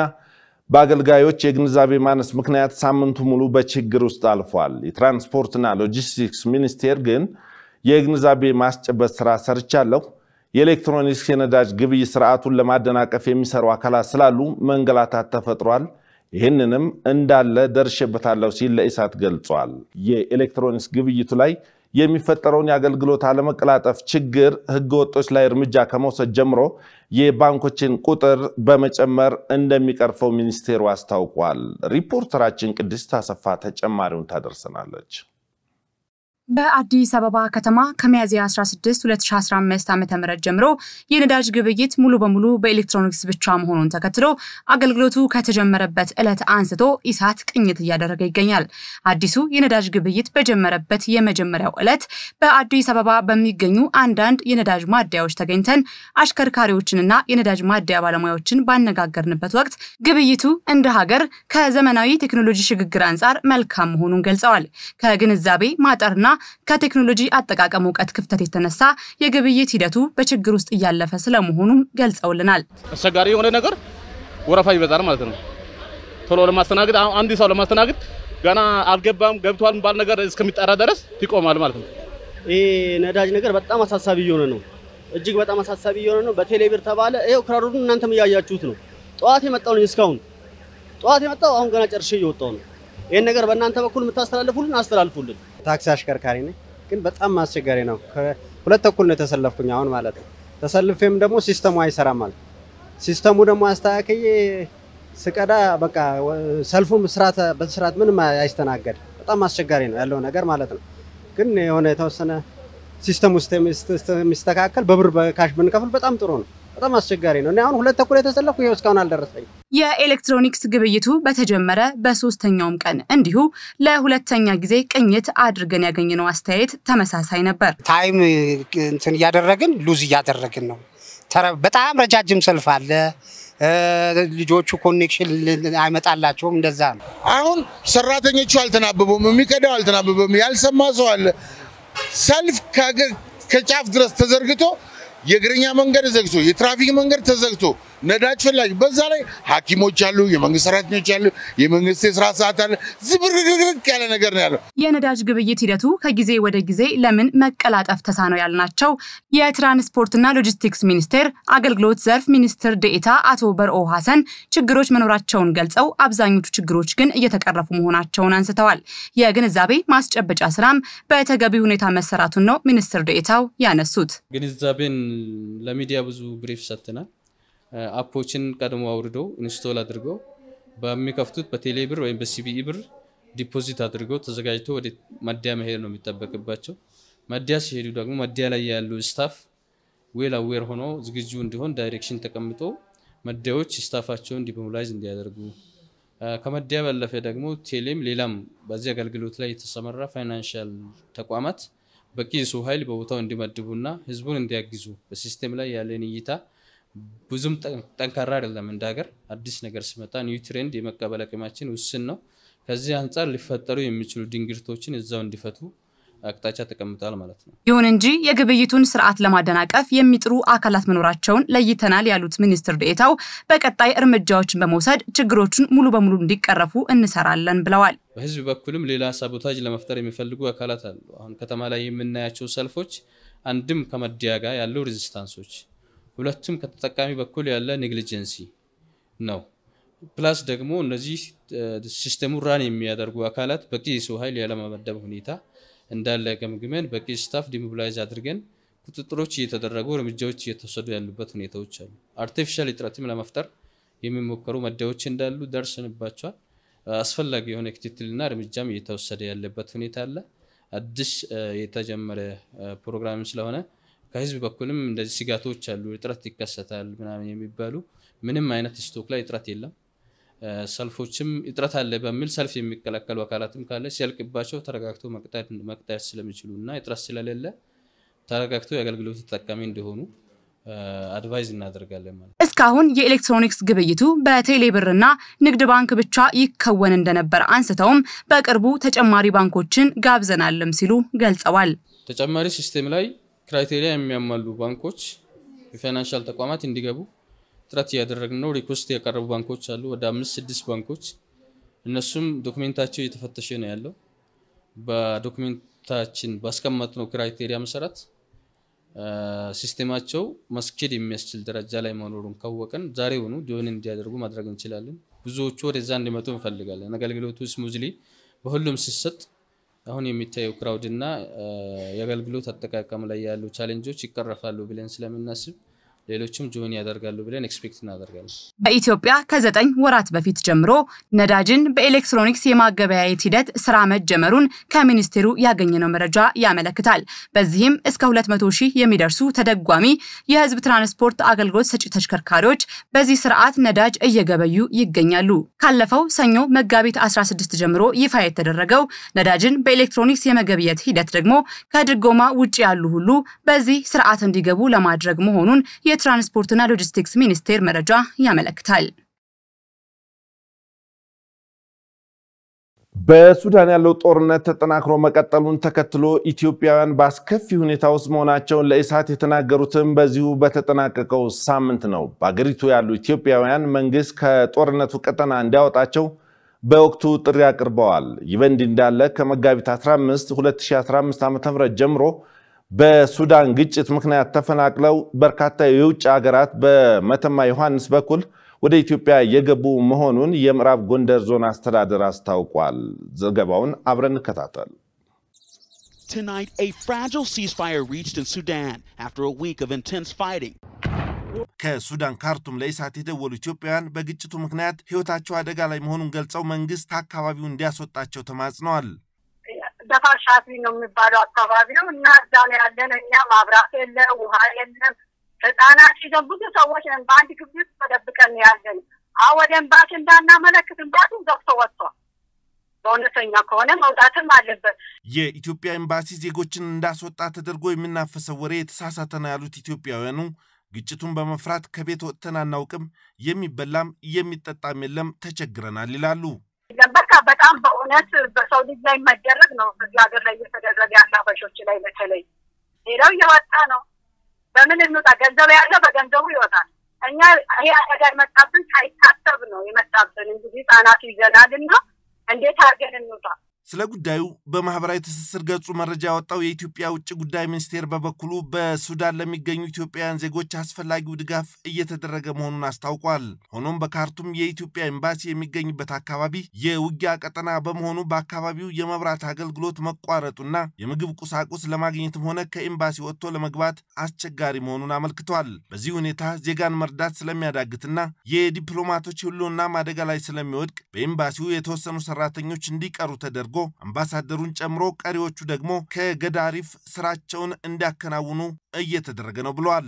በአገልጋዮች የግንዛቤ ማነስ ምክንያት ሳምንቱ ሙሉ በችግር ውስጥ አልፏል። የትራንስፖርትና ሎጂስቲክስ ሚኒስቴር ግን የግንዛቤ ማስጨበጥ ስራ ሰርቻለሁ፣ የኤሌክትሮኒክስ የነዳጅ ግብይት ስርዓቱን ለማደናቀፍ የሚሰሩ አካላት ስላሉ መንገላታት ተፈጥሯል፣ ይህንንም እንዳለ ደርሼበታለሁ ሲል ለኢሳት ገልጿል። የኤሌክትሮኒክስ ግብይቱ ላይ የሚፈጠረውን የአገልግሎት አለመቀላጠፍ ችግር ህገወጦች ላይ እርምጃ ከመውሰድ ጀምሮ የባንኮችን ቁጥር በመጨመር እንደሚቀርፈው ሚኒስቴሩ አስታውቋል። ሪፖርተራችን ቅድስት አሰፋ ተጨማሪውን ታደርሰናለች። በአዲስ አበባ ከተማ ከሚያዝያ 16 2015 ዓ ም ጀምሮ የነዳጅ ግብይት ሙሉ በሙሉ በኤሌክትሮኒክስ ብቻ መሆኑን ተከትሎ አገልግሎቱ ከተጀመረበት ዕለት አንስቶ ኢሳት ቅኝት እያደረገ ይገኛል። አዲሱ የነዳጅ ግብይት በጀመረበት የመጀመሪያው ዕለት በአዲስ አበባ በሚገኙ አንዳንድ የነዳጅ ማደያዎች ተገኝተን አሽከርካሪዎችንና የነዳጅ ማደያ ባለሙያዎችን ባነጋገርንበት ወቅት ግብይቱ እንደ ሀገር ከዘመናዊ ቴክኖሎጂ ሽግግር አንጻር መልካም መሆኑን ገልጸዋል። ከግንዛቤ ማጠርና ከቴክኖሎጂ አጠቃቀም እውቀት ክፍተት የተነሳ የግብይት ሂደቱ በችግር ውስጥ እያለፈ ስለመሆኑም ገልጸውልናል። አስቸጋሪ የሆነ ነገር ወረፋ ይበዛል ማለት ነው። ቶሎ ለማስተናገድ አንድ ሰው ለማስተናገድ ገና አልገባም ገብቷል የሚባል ነገር እስከሚጠራ ድረስ ይቆማል ማለት ነው። ይሄ ነዳጅ ነገር በጣም አሳሳቢ እየሆነ ነው። እጅግ በጣም አሳሳቢ እየሆነ ነው። በቴሌብር ተባለ። ይኸው ክራሩን እናንተም እያያችሁት ነው። ጠዋት የመጣው ነኝ እስካሁን ጠዋት የመጣው አሁን ገና ጨርሼ እየወጣው ነው። ይህን ነገር በእናንተ በኩል የምታስተላልፉልን አስተላልፉልን። ታክሲ አሽከርካሪ ነኝ። ግን በጣም አስቸጋሪ ነው። ሁለት ተኩል ነው የተሰለፍኩኝ አሁን ማለት ነው። ተሰልፌም ደግሞ ሲስተሙ አይሰራም ማለት ሲስተሙ ደግሞ አስተካክዬ ስቀዳ በቃ ሰልፉም ስርዓት በስርዓት ምንም አይስተናገድ። በጣም አስቸጋሪ ነው ያለው ነገር ማለት ነው። ግን የሆነ የተወሰነ ሲስተም ውስጥ የሚስተካከል በብር በካሽ ብንከፍል በጣም ጥሩ ነው። በጣም አስቸጋሪ ነው። እኔ አሁን ሁለት ተኩል የተሰለፍኩ ይኸው እስካሁን አልደረሰኝም። የኤሌክትሮኒክስ ግብይቱ በተጀመረ በሶስተኛውም ቀን እንዲሁ ለሁለተኛ ጊዜ ቅኝት አድርገን ያገኘነው አስተያየት ተመሳሳይ ነበር። ታይም እንትን እያደረግን ሉዝ እያደረግን ነው። በጣም ረጃጅም ሰልፍ አለ። ልጆቹ ኮኔክሽን አይመጣላቸውም። እንደዛ ነው። አሁን ሰራተኞቹ አልተናበቡም፣ የሚቀዳው አልተናበበም፣ ያልሰማ ሰው አለ። ሰልፍ ከጫፍ ድረስ ተዘርግቶ የእግረኛ መንገድ ዘግቶ የትራፊክ መንገድ ተዘግቶ ነዳጅ ፈላጊ በዛ ላይ ሐኪሞች አሉ፣ የመንግስት ሰራተኞች አሉ፣ የመንግስት የስራ ሰዓት አለ። ዝብርቅርቅ ያለ ነገር ነው ያለው። የነዳጅ ግብይት ሂደቱ ከጊዜ ወደ ጊዜ ለምን መቀላጠፍ ተሳነው ያልናቸው የትራንስፖርትና ሎጂስቲክስ ሚኒስቴር አገልግሎት ዘርፍ ሚኒስትር ዴኤታ አቶ በርኦ ሀሰን ችግሮች መኖራቸውን ገልጸው አብዛኞቹ ችግሮች ግን እየተቀረፉ መሆናቸውን አንስተዋል። የግንዛቤ ማስጨበጫ ስራም በተገቢ ሁኔታ መሰራቱን ነው ሚኒስትር ዴኤታው ያነሱት። ግንዛቤን ለሚዲያ ብዙ ብሪፍ ሰጥተናል። uh, አፖችን ቀድሞ አውርዶ ኢንስቶል አድርገው በሚከፍቱት በቴሌ ብር ወይም በሲቢኢ ብር ዲፖዚት አድርገው ተዘጋጅቶ ወደ መዲያ መሄድ ነው የሚጠበቅባቸው። መዲያ ሲሄዱ ደግሞ መዲያ ላይ ያሉ ስታፍ ዌል አዌር ሆኖ ዝግጁ እንዲሆን ዳይሬክሽን ተቀምጦ መዲያዎች ስታፋቸውን ዲሞቢላይዝ እንዲያደርጉ uh, ከመዲያ ባለፈ ደግሞ ቴሌም ሌላም በዚህ አገልግሎት ላይ የተሰመራ ፋይናንሻል ተቋማት በቂ የሰው ኃይል በቦታው እንዲመድቡና ህዝቡን እንዲያግዙ በሲስተም ላይ ያለን እይታ ብዙም ጠንካራ አይደለም። እንደ ሀገር አዲስ ነገር ሲመጣ ኒው ትሬንድ የመቀበል አቅማችን ውስን ነው። ከዚህ አንጻር ሊፈጠሩ የሚችሉ ድንግርቶችን እዛው እንዲፈቱ አቅጣጫ ተቀምጧል ማለት ነው። ይሁን እንጂ የግብይቱን ስርዓት ለማደናቀፍ የሚጥሩ አካላት መኖራቸውን ለይተናል ያሉት ሚኒስትር ዴኤታው በቀጣይ እርምጃዎችን በመውሰድ ችግሮቹን ሙሉ በሙሉ እንዲቀረፉ እንሰራለን ብለዋል። በህዝብ በኩልም ሌላ ሳቦታጅ ለመፍጠር የሚፈልጉ አካላት አሉ። አሁን ከተማ ላይ የምናያቸው ሰልፎች አንድም ከመዲያ ጋር ያለው ሬዚስታንሶች፣ ሁለቱም ከተጠቃሚ በኩል ያለ ኔግሊጀንሲ ነው። ፕላስ ደግሞ እነዚህ ሲስተሙ ራን የሚያደርጉ አካላት በቂ የሰው ኃይል ያለመመደብ ሁኔታ እንዳለ ገምግመን በቂ ስታፍ ዲሞቢላይዝ አድርገን ቁጥጥሮች እየተደረጉ እርምጃዎች እየተወሰዱ ያሉበት ሁኔታዎች አሉ። አርቲፊሻል እጥረትም ለመፍጠር የሚሞከሩ መደዎች እንዳሉ ደርሰንባቸዋል። አስፈላጊ የሆነ ክትትልና እርምጃም እየተወሰደ ያለበት ሁኔታ አለ። አዲስ የተጀመረ ፕሮግራም ስለሆነ ከህዝብ በኩልም እንደዚህ ስጋቶች አሉ። እጥረት ይከሰታል ምናምን የሚባሉ ምንም አይነት ስቶክ ላይ እጥረት የለም። ሰልፎችም እጥረት አለ በሚል ሰልፍ የሚከላከሉ አካላትም ካለ ሲያልቅባቸው ተረጋግቶ መቅጣት ስለሚችሉ እና እጥረት ስለሌለ ተረጋግቶ የአገልግሎት ተጠቃሚ እንደሆኑ አድቫይዝ እናደርጋለን ማለት ነው። እስካሁን የኤሌክትሮኒክስ ግብይቱ በቴሌ እና ንግድ ባንክ ብቻ ይከወን እንደነበር አንስተውም በቅርቡ ተጨማሪ ባንኮችን ጋብዘናልም ሲሉ ገልጸዋል። ተጨማሪ ሲስቴም ላይ ክራይቴሪያ የሚያሟሉ ባንኮች የፋይናንሻል ተቋማት እንዲገቡ ጥረት እያደረግን ነው። ሪኩዌስት ያቀረቡ ባንኮች አሉ ወደ አምስት ስድስት ባንኮች እነሱም ዶክሜንታቸው እየተፈተሸ ነው ያለው። በዶክሜንታችን ባስቀመጥነው ክራይቴሪያ መሰረት ሲስቴማቸው መስኪድ የሚያስችል ደረጃ ላይ መኖሩን ካወቅን ዛሬውኑ ጆይን እንዲያደርጉ ማድረግ እንችላለን። ብዙዎቹ ወደዛ እንዲመጡ እንፈልጋለን። አገልግሎቱ ስሙዝሊ በሁሉም ሲሰጥ አሁን የሚታየው ክራውድ እና የአገልግሎት አጠቃቀም ላይ ያሉ ቻሌንጆች ይቀረፋሉ ብለን ስለምናስብ ሌሎችም ጆይን ያደርጋሉ ብለን ኤክስፔክት እናደርጋለን። በኢትዮጵያ ከዘጠኝ ወራት በፊት ጀምሮ ነዳጅን በኤሌክትሮኒክስ የማገበያየት ሂደት ስራ መጀመሩን ከሚኒስቴሩ ያገኘነው መረጃ ያመለክታል። በዚህም እስከ 200 ሺህ የሚደርሱ ተደጓሚ የህዝብ ትራንስፖርት አገልግሎት ሰጪ ተሽከርካሪዎች በዚህ ስርዓት ነዳጅ እየገበዩ ይገኛሉ። ካለፈው ሰኞ መጋቢት 16 ጀምሮ ይፋ የተደረገው ነዳጅን በኤሌክትሮኒክስ የመገብየት ሂደት ደግሞ ከድጎማ ውጭ ያሉ ሁሉ በዚህ ስርዓት እንዲገቡ ለማድረግ መሆኑን የትራንስፖርትና ሎጂስቲክስ ሚኒስቴር መረጃ ያመለክታል። በሱዳን ያለው ጦርነት ተጠናክሮ መቀጠሉን ተከትሎ ኢትዮጵያውያን በአስከፊ ሁኔታ ውስጥ መሆናቸውን ለኢሳት የተናገሩትም በዚሁ በተጠናቀቀው ሳምንት ነው። በአገሪቱ ያሉ ኢትዮጵያውያን መንግስት ከጦርነቱ ቀጠና እንዲያወጣቸው በወቅቱ ጥሪ አቅርበዋል። ይበንድ እንዳለ ከመጋቢት 15 2015 ዓ.ም ጀምሮ በሱዳን ግጭት ምክንያት ተፈናቅለው በርካታ የውጭ ሀገራት በመተማ ዮሐንስ በኩል ወደ ኢትዮጵያ የገቡ መሆኑን የምዕራብ ጎንደር ዞን አስተዳደር አስታውቋል። ዘገባውን አብረን እንከታተል። Tonight, a fragile ceasefire reached in Sudan after a week of intense fighting. ከሱዳን ካርቱም ለኢሳት የደወሉ ኢትዮጵያውያን በግጭቱ ምክንያት ሕይወታቸው አደጋ ላይ መሆኑን ገልጸው መንግሥት ከአካባቢው እንዲያስወጣቸው ተማጽነዋል። ደፋር ነው የሚባለው አካባቢ ነው እና እዛ ላይ ያለን እኛ። ማብራት የለ፣ ውሃ የለም። ህጻናት ይዘን ብዙ ሰዎች ነን። በአንድ ክፍል ውስጥ ተደብቀን ያለን። አወደን ባት እንዳናመለክትን እንዳናመለክት እምባሲ ወጥቷል። በእውነተኛ ከሆነ መውጣትም አለበት። የኢትዮጵያ ኤምባሲ ዜጎችን እንዳስወጣ ተደርጎ የምናፈሰው ወሬ የተሳሳተ ነው ያሉት ኢትዮጵያውያኑ ግጭቱን በመፍራት ከቤት ወጥተን አናውቅም፣ የሚበላም የሚጠጣም የለም፣ ተቸግረናል ይላሉ። በቃ በጣም በእውነት በሰው ልጅ ላይ መደረግ ነው በዚህ ሀገር ላይ እየተደረገ ያለ አበሾች ላይ በተለይ ሌላው እየወጣ ነው። በምን እንውጣ? ገንዘብ ያለው በገንዘቡ ይወጣል። እኛ ይሄ አደጋ የመጣብን ሳይታሰብ ነው የመጣብን። እንግዲህ ህጻናት ይዘናል እና እንዴት አድርገን እንውጣ? ስለ ጉዳዩ በማህበራዊ ትስስር ገጹ መረጃ ያወጣው የኢትዮጵያ ውጭ ጉዳይ ሚኒስቴር በበኩሉ በሱዳን ለሚገኙ ኢትዮጵያውያን ዜጎች አስፈላጊው ድጋፍ እየተደረገ መሆኑን አስታውቋል። ሆኖም በካርቱም የኢትዮጵያ ኤምባሲ የሚገኝበት አካባቢ የውጊያ ቀጠና በመሆኑ በአካባቢው የመብራት አገልግሎት መቋረጡና የምግብ ቁሳቁስ ለማግኘትም ሆነ ከኤምባሲ ወጥቶ ለመግባት አስቸጋሪ መሆኑን አመልክቷል። በዚህ ሁኔታ ዜጋን መርዳት ስለሚያዳግትና የዲፕሎማቶች ህልውናም አደጋ ላይ ስለሚወድቅ በኤምባሲው የተወሰኑ ሰራተኞች እንዲቀሩ ተደርጎ አድርጎ አምባሳደሩን ጨምሮ ቀሪዎቹ ደግሞ ከገዳሪፍ ስራቸውን እንዲያከናውኑ እየተደረገ ነው ብሏል።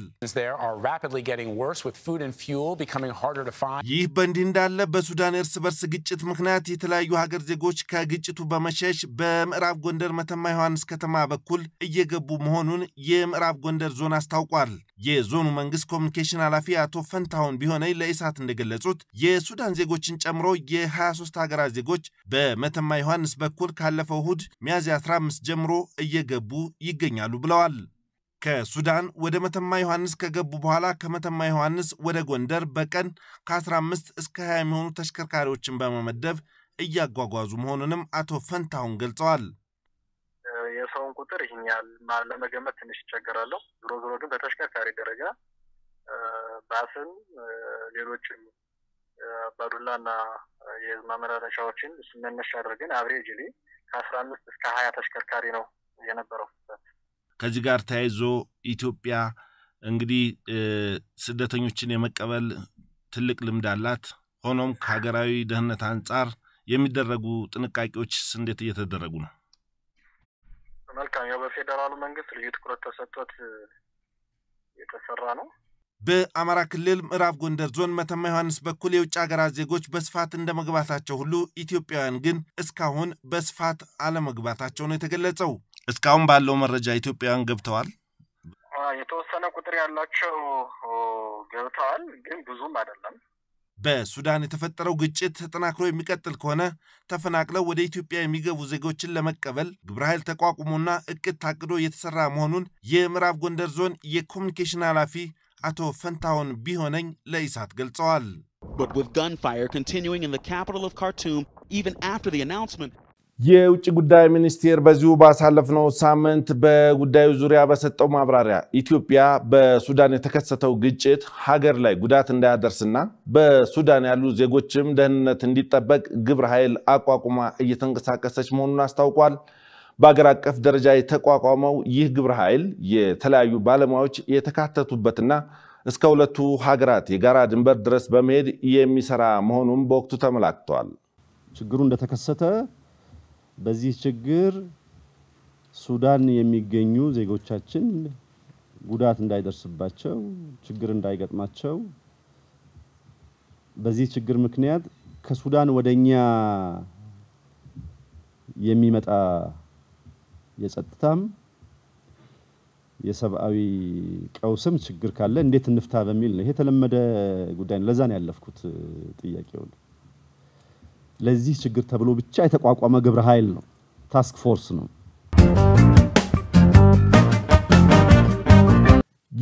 ይህ በእንዲህ እንዳለ በሱዳን እርስ በርስ ግጭት ምክንያት የተለያዩ ሀገር ዜጎች ከግጭቱ በመሸሽ በምዕራብ ጎንደር መተማ ዮሐንስ ከተማ በኩል እየገቡ መሆኑን የምዕራብ ጎንደር ዞን አስታውቋል። የዞኑ መንግስት ኮሚኒኬሽን ኃላፊ አቶ ፈንታሁን ቢሆነኝ ለኢሳት እንደገለጹት የሱዳን ዜጎችን ጨምሮ የ23 ሀገራት ዜጎች በመተማ ዮሐንስ በኩል ካለፈው እሁድ ሚያዝያ 15 ጀምሮ እየገቡ ይገኛሉ ብለዋል። ከሱዳን ወደ መተማ ዮሐንስ ከገቡ በኋላ ከመተማ ዮሐንስ ወደ ጎንደር በቀን ከ15 እስከ 20 የሚሆኑ ተሽከርካሪዎችን በመመደብ እያጓጓዙ መሆኑንም አቶ ፈንታሁን ገልጸዋል። የሰውን ቁጥር ይህኛል ለመገመት ትንሽ ይቸገራለሁ። ዞሮ ዞሮ ግን በተሽከርካሪ ደረጃ ባስን፣ ሌሎችም ባዱላና የህዝብ ማመላለሻዎችን መነሻ አድርገን አብሬጅ ከአስራ አምስት እስከ ሀያ ተሽከርካሪ ነው የነበረው። ከዚህ ጋር ተያይዞ ኢትዮጵያ እንግዲህ ስደተኞችን የመቀበል ትልቅ ልምድ አላት። ሆኖም ከሀገራዊ ደህንነት አንጻር የሚደረጉ ጥንቃቄዎችስ እንዴት እየተደረጉ ነው? መልካም። ያው በፌዴራሉ መንግስት ልዩ ትኩረት ተሰጥቶት የተሰራ ነው። በአማራ ክልል ምዕራብ ጎንደር ዞን መተማ ዮሐንስ በኩል የውጭ ሀገራት ዜጎች በስፋት እንደ መግባታቸው ሁሉ ኢትዮጵያውያን ግን እስካሁን በስፋት አለመግባታቸው ነው የተገለጸው። እስካሁን ባለው መረጃ ኢትዮጵያውያን ገብተዋል። የተወሰነ ቁጥር ያላቸው ገብተዋል፣ ግን ብዙም አይደለም። በሱዳን የተፈጠረው ግጭት ተጠናክሮ የሚቀጥል ከሆነ ተፈናቅለው ወደ ኢትዮጵያ የሚገቡ ዜጎችን ለመቀበል ግብረ ኃይል ተቋቁሞና እቅድ ታቅዶ እየተሰራ መሆኑን የምዕራብ ጎንደር ዞን የኮሚኒኬሽን ኃላፊ አቶ ፈንታሁን ቢሆነኝ ለኢሳት ገልጸዋል። But with gunfire continuing in the capital of Khartoum, even after the announcement የውጭ ጉዳይ ሚኒስቴር በዚሁ ባሳለፍነው ሳምንት በጉዳዩ ዙሪያ በሰጠው ማብራሪያ ኢትዮጵያ በሱዳን የተከሰተው ግጭት ሀገር ላይ ጉዳት እንዳያደርስና በሱዳን ያሉ ዜጎችም ደህንነት እንዲጠበቅ ግብረ ኃይል አቋቁማ እየተንቀሳቀሰች መሆኑን አስታውቋል። በአገር አቀፍ ደረጃ የተቋቋመው ይህ ግብረ ኃይል የተለያዩ ባለሙያዎች የተካተቱበትና እስከ ሁለቱ ሀገራት የጋራ ድንበር ድረስ በመሄድ የሚሰራ መሆኑን በወቅቱ ተመላክተዋል። ችግሩ እንደተከሰተ በዚህ ችግር ሱዳን የሚገኙ ዜጎቻችን ጉዳት እንዳይደርስባቸው፣ ችግር እንዳይገጥማቸው በዚህ ችግር ምክንያት ከሱዳን ወደኛ የሚመጣ የጸጥታም የሰብአዊ ቀውስም ችግር ካለ እንዴት እንፍታ በሚል ነው። ይሄ የተለመደ ጉዳይ ነው። ለዛ ነው ያለፍኩት ጥያቄውን። ለዚህ ችግር ተብሎ ብቻ የተቋቋመ ግብረ ኃይል ነው፣ ታስክ ፎርስ ነው።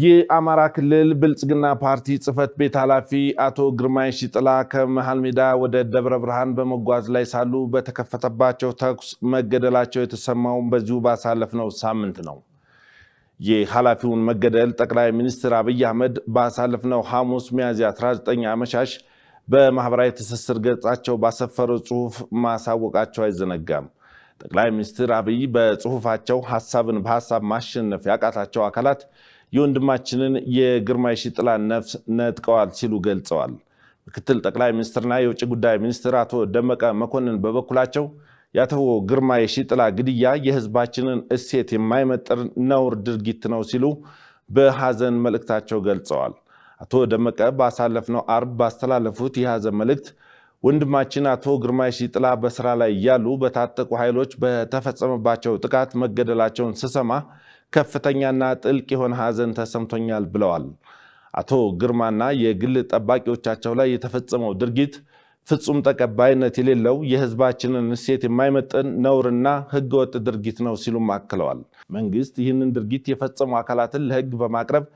የአማራ ክልል ብልጽግና ፓርቲ ጽህፈት ቤት ኃላፊ አቶ ግርማይ ሺጥላ ከመሃል ሜዳ ወደ ደብረ ብርሃን በመጓዝ ላይ ሳሉ በተከፈተባቸው ተኩስ መገደላቸው የተሰማውን በዚሁ ባሳለፍነው ሳምንት ነው። የኃላፊውን መገደል ጠቅላይ ሚኒስትር አብይ አህመድ ባሳለፍነው ሐሙስ ሚያዝያ 19 አመሻሽ በማህበራዊ ትስስር ገጻቸው ባሰፈሩ ጽሁፍ ማሳወቃቸው አይዘነጋም። ጠቅላይ ሚኒስትር አብይ በጽሁፋቸው ሀሳብን በሀሳብ ማሸነፍ ያቃታቸው አካላት የወንድማችንን የግርማይ ሽጥላን ነፍስ ነጥቀዋል ሲሉ ገልጸዋል። ምክትል ጠቅላይ ሚኒስትርና የውጭ ጉዳይ ሚኒስትር አቶ ደመቀ መኮንን በበኩላቸው የአቶ ግርማ ሽጥላ ግድያ የህዝባችንን እሴት የማይመጥር ነውር ድርጊት ነው ሲሉ በሐዘን መልእክታቸው ገልጸዋል። አቶ ደመቀ ባሳለፍነው አርብ ባስተላለፉት የያዘ መልእክት ወንድማችን አቶ ግርማይ ሲጥላ በስራ ላይ እያሉ በታጠቁ ኃይሎች በተፈጸመባቸው ጥቃት መገደላቸውን ስሰማ ከፍተኛና ጥልቅ የሆነ ሐዘን ተሰምቶኛል ብለዋል። አቶ ግርማና የግል ጠባቂዎቻቸው ላይ የተፈጸመው ድርጊት ፍጹም ተቀባይነት የሌለው የሕዝባችንን እሴት የማይመጥን ነውርና ሕገወጥ ድርጊት ነው ሲሉም አክለዋል። መንግስት ይህንን ድርጊት የፈጸሙ አካላትን ለህግ በማቅረብ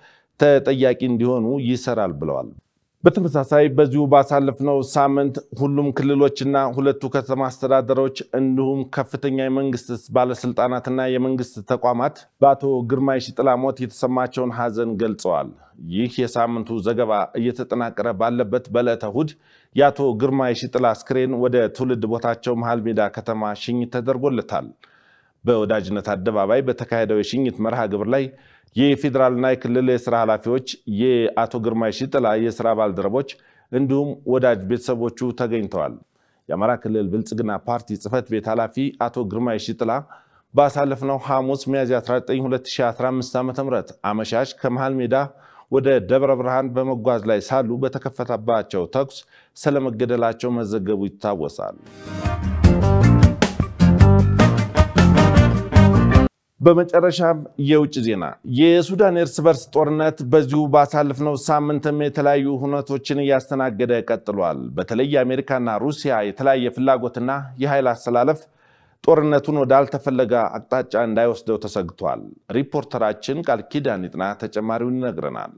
ተጠያቂ እንዲሆኑ ይሰራል ብለዋል። በተመሳሳይ በዚሁ ባሳለፍነው ሳምንት ሁሉም ክልሎችና ሁለቱ ከተማ አስተዳደሮች እንዲሁም ከፍተኛ የመንግስት ባለስልጣናትና የመንግስት ተቋማት በአቶ ግርማይ ሽጥላ ሞት የተሰማቸውን ሐዘን ገልጸዋል። ይህ የሳምንቱ ዘገባ እየተጠናቀረ ባለበት በዕለተ ሁድ የአቶ ግርማይ ሽጥላ አስክሬን ወደ ትውልድ ቦታቸው መሃል ሜዳ ከተማ ሽኝት ተደርጎለታል። በወዳጅነት አደባባይ በተካሄደው የሽኝት መርሃ ግብር ላይ የፌዴራልና የክልል የስራ ኃላፊዎች፣ የአቶ ግርማይ ሽጥላ የስራ ባልደረቦች እንዲሁም ወዳጅ ቤተሰቦቹ ተገኝተዋል። የአማራ ክልል ብልጽግና ፓርቲ ጽህፈት ቤት ኃላፊ አቶ ግርማይ ሽጥላ ባሳለፍነው ሐሙስ ሚያዝያ 19 2015 ዓ ም አመሻሽ ከመሃል ሜዳ ወደ ደብረ ብርሃን በመጓዝ ላይ ሳሉ በተከፈተባቸው ተኩስ ስለመገደላቸው መዘገቡ ይታወሳል። በመጨረሻም የውጭ ዜና። የሱዳን እርስ በርስ ጦርነት በዚሁ ባሳለፍነው ሳምንትም የተለያዩ ሁነቶችን እያስተናገደ ቀጥሏል። በተለይ የአሜሪካና ሩሲያ የተለያየ ፍላጎትና የኃይል አሰላለፍ ጦርነቱን ወዳልተፈለገ አቅጣጫ እንዳይወስደው ተሰግቷል። ሪፖርተራችን ቃል ኪዳን ይጥና ተጨማሪውን ይነግረናል።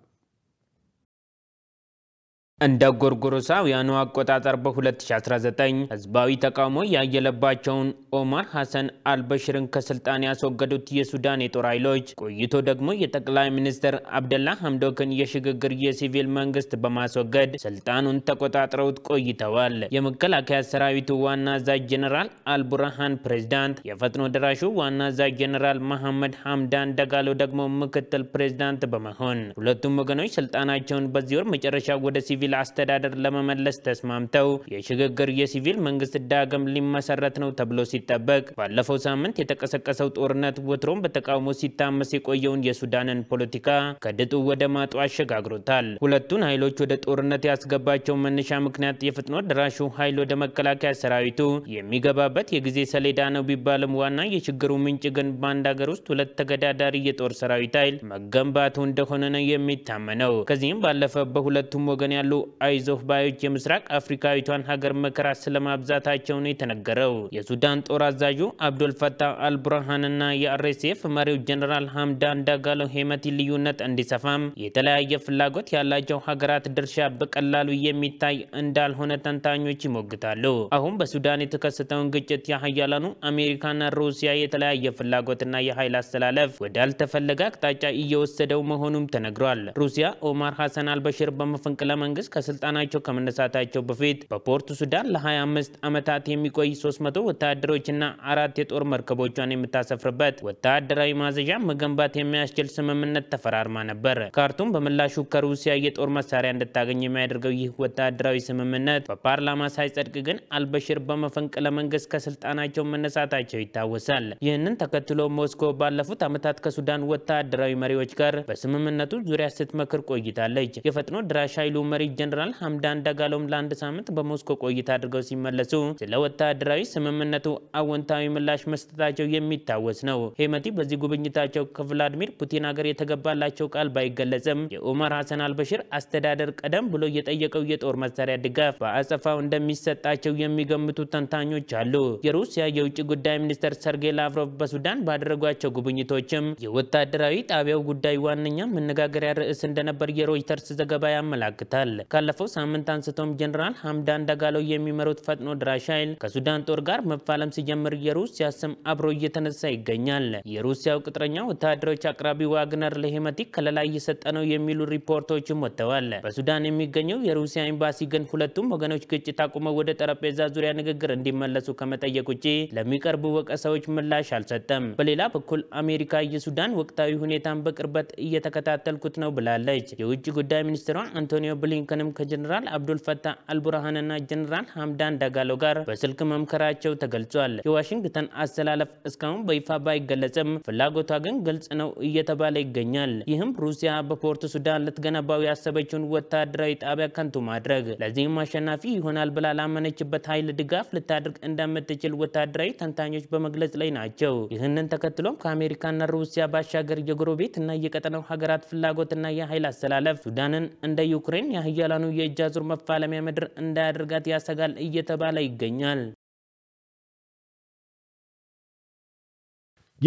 እንደ ጎርጎሮሳውያኑ አቆጣጠር በ2019 ህዝባዊ ተቃውሞ ያየለባቸውን ኦማር ሐሰን አልበሽርን ከስልጣን ያስወገዱት የሱዳን የጦር ኃይሎች ቆይቶ ደግሞ የጠቅላይ ሚኒስትር አብደላ ሐምዶክን የሽግግር የሲቪል መንግስት በማስወገድ ስልጣኑን ተቆጣጥረውት ቆይተዋል። የመከላከያ ሰራዊቱ ዋና አዛዥ ጄኔራል አልቡርሃን ፕሬዝዳንት፣ የፈጥኖ ደራሹ ዋና አዛዥ ጀኔራል መሐመድ ሐምዳን ደጋሎ ደግሞ ምክትል ፕሬዝዳንት በመሆን ሁለቱም ወገኖች ስልጣናቸውን በዚህ ወር መጨረሻ ወደ ሲቪል ሲቪል አስተዳደር ለመመለስ ተስማምተው የሽግግር የሲቪል መንግስት ዳግም ሊመሰረት ነው ተብሎ ሲጠበቅ ባለፈው ሳምንት የተቀሰቀሰው ጦርነት ወትሮም በተቃውሞ ሲታመስ የቆየውን የሱዳንን ፖለቲካ ከድጡ ወደ ማጡ አሸጋግሮታል። ሁለቱን ኃይሎች ወደ ጦርነት ያስገባቸው መነሻ ምክንያት የፍጥኖ ደራሹ ኃይል ወደ መከላከያ ሰራዊቱ የሚገባበት የጊዜ ሰሌዳ ነው ቢባልም ዋና የችግሩ ምንጭ ግን በአንድ ሀገር ውስጥ ሁለት ተገዳዳሪ የጦር ሰራዊት ኃይል መገንባቱ እንደሆነ ነው የሚታመነው። ከዚህም ባለፈ በሁለቱም ወገን ያሉ አይዞህ ባዮች የምስራቅ አፍሪካዊቷን ሀገር መከራ ስለማብዛታቸው ነው የተነገረው። የሱዳን ጦር አዛዡ አልቡርሃን አልቡርሃንና የአርኤስኤፍ መሪው ጀኔራል ሀምዳን ዳጋሎ ሄመቲ ልዩነት እንዲሰፋም የተለያየ ፍላጎት ያላቸው ሀገራት ድርሻ በቀላሉ የሚታይ እንዳልሆነ ተንታኞች ይሞግታሉ። አሁን በሱዳን የተከሰተውን ግጭት የሀያላኑ አሜሪካና ሩሲያ የተለያየ ፍላጎትና የኃይል አስተላለፍ ወዳልተፈለገ አቅጣጫ እየወሰደው መሆኑም ተነግሯል። ሩሲያ ኦማር ሀሰን አልበሽር በመፈንቅለ መንግስት ዮሐንስ ከስልጣናቸው ከመነሳታቸው በፊት በፖርቱ ሱዳን ለ25 ዓመታት የሚቆይ 300 ወታደሮችና አራት የጦር መርከቦቿን የምታሰፍርበት ወታደራዊ ማዘዣ መገንባት የሚያስችል ስምምነት ተፈራርማ ነበር። ካርቱም በምላሹ ከሩሲያ የጦር መሳሪያ እንድታገኝ የሚያደርገው ይህ ወታደራዊ ስምምነት በፓርላማ ሳይጸድቅ ግን አልበሽር በመፈንቅለ መንግስት ከስልጣናቸው መነሳታቸው ይታወሳል። ይህንን ተከትሎ ሞስኮ ባለፉት ዓመታት ከሱዳን ወታደራዊ መሪዎች ጋር በስምምነቱ ዙሪያ ስትመክር ቆይታለች። የፈጥኖ ድራሽ ኃይሉ መሪ ጀኔራል ሀምዳን ዳጋሎም ለአንድ ሳምንት በሞስኮ ቆይታ አድርገው ሲመለሱ ስለ ወታደራዊ ስምምነቱ አዎንታዊ ምላሽ መስጠታቸው የሚታወስ ነው። ሄመቲ በዚህ ጉብኝታቸው ከቭላዲሚር ፑቲን ሀገር የተገባላቸው ቃል ባይገለጽም የኡመር ሀሰን አልበሽር አስተዳደር ቀደም ብሎ የጠየቀው የጦር መሳሪያ ድጋፍ በአጸፋው እንደሚሰጣቸው የሚገምቱ ተንታኞች አሉ። የሩሲያ የውጭ ጉዳይ ሚኒስትር ሰርጌይ ላቭሮቭ በሱዳን ባደረጓቸው ጉብኝቶችም የወታደራዊ ጣቢያው ጉዳይ ዋነኛ መነጋገሪያ ርዕስ እንደነበር የሮይተርስ ዘገባ ያመላክታል። ተገኝተዋል። ካለፈው ሳምንት አንስቶም ጀኔራል ሀምዳን ዳጋሎ የሚመሩት ፈጥኖ ድራሽ ኃይል ከሱዳን ጦር ጋር መፋለም ሲጀምር የሩሲያ ስም አብሮ እየተነሳ ይገኛል። የሩሲያው ቅጥረኛ ወታደሮች አቅራቢ ዋግነር ለሄመቲ ከለላ እየሰጠ ነው የሚሉ ሪፖርቶችም ወጥተዋል። በሱዳን የሚገኘው የሩሲያ ኤምባሲ ግን ሁለቱም ወገኖች ግጭት አቁመው ወደ ጠረጴዛ ዙሪያ ንግግር እንዲመለሱ ከመጠየቅ ውጭ ለሚቀርቡ ወቀሳዎች ምላሽ አልሰጠም። በሌላ በኩል አሜሪካ የሱዳን ወቅታዊ ሁኔታን በቅርበት እየተከታተልኩት ነው ብላለች። የውጭ ጉዳይ ሚኒስትሯ አንቶኒዮ ብሊንከን መካከልም ከጀኔራል ፈታ አልቡርሃንና ጀኔራል ሀምዳን ዳጋሎ ጋር በስልክ መምከራቸው ተገልጿል። የዋሽንግተን አስተላለፍ እስካሁን በይፋ ባይገለጽም ፍላጎቷ ግን ግልጽ ነው እየተባለ ይገኛል። ይህም ሩሲያ በፖርት ሱዳን ልትገነባው ያሰበችውን ወታደራዊ ጣቢያ ከንቱ ማድረግ፣ ለዚህም አሸናፊ ይሆናል ብላ ላመነችበት ኃይል ድጋፍ ልታደርግ እንደምትችል ወታደራዊ ተንታኞች በመግለጽ ላይ ናቸው። ይህንን ተከትሎም ከአሜሪካና ሩሲያ ባሻገር የጎረቤት እና የቀጠናው ሀገራት ፍላጎትና የኃይል አስተላለፍ ሱዳንን እንደ ዩክሬን ያህያ ኃያላኑ የእጅ አዙር መፋለሚያ ምድር እንዳያደርጋት ያሰጋል እየተባለ ይገኛል።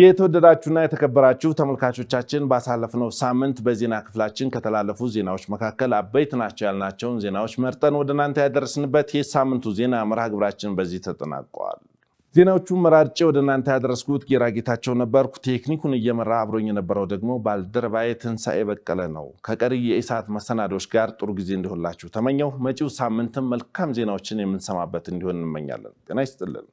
የተወደዳችሁና የተከበራችሁ ተመልካቾቻችን ባሳለፍነው ሳምንት በዜና ክፍላችን ከተላለፉ ዜናዎች መካከል አበይት ናቸው ያልናቸውን ዜናዎች መርጠን ወደ እናንተ ያደረስንበት የሳምንቱ ዜና መርሃ ግብራችን በዚህ ተጠናቋል። ዜናዎቹን መራርጬ ወደ እናንተ ያደረስኩት ጌራ ጌታቸው ነበርኩ። ቴክኒኩን እየመራ አብሮኝ የነበረው ደግሞ ባልደረባዬ ትንሣኤ በቀለ ነው። ከቀሪ የኢሳት መሰናዶች ጋር ጥሩ ጊዜ እንዲሆንላችሁ ተመኘው። መጪው ሳምንትም መልካም ዜናዎችን የምንሰማበት እንዲሆን እንመኛለን። ጤና ይስጥልን።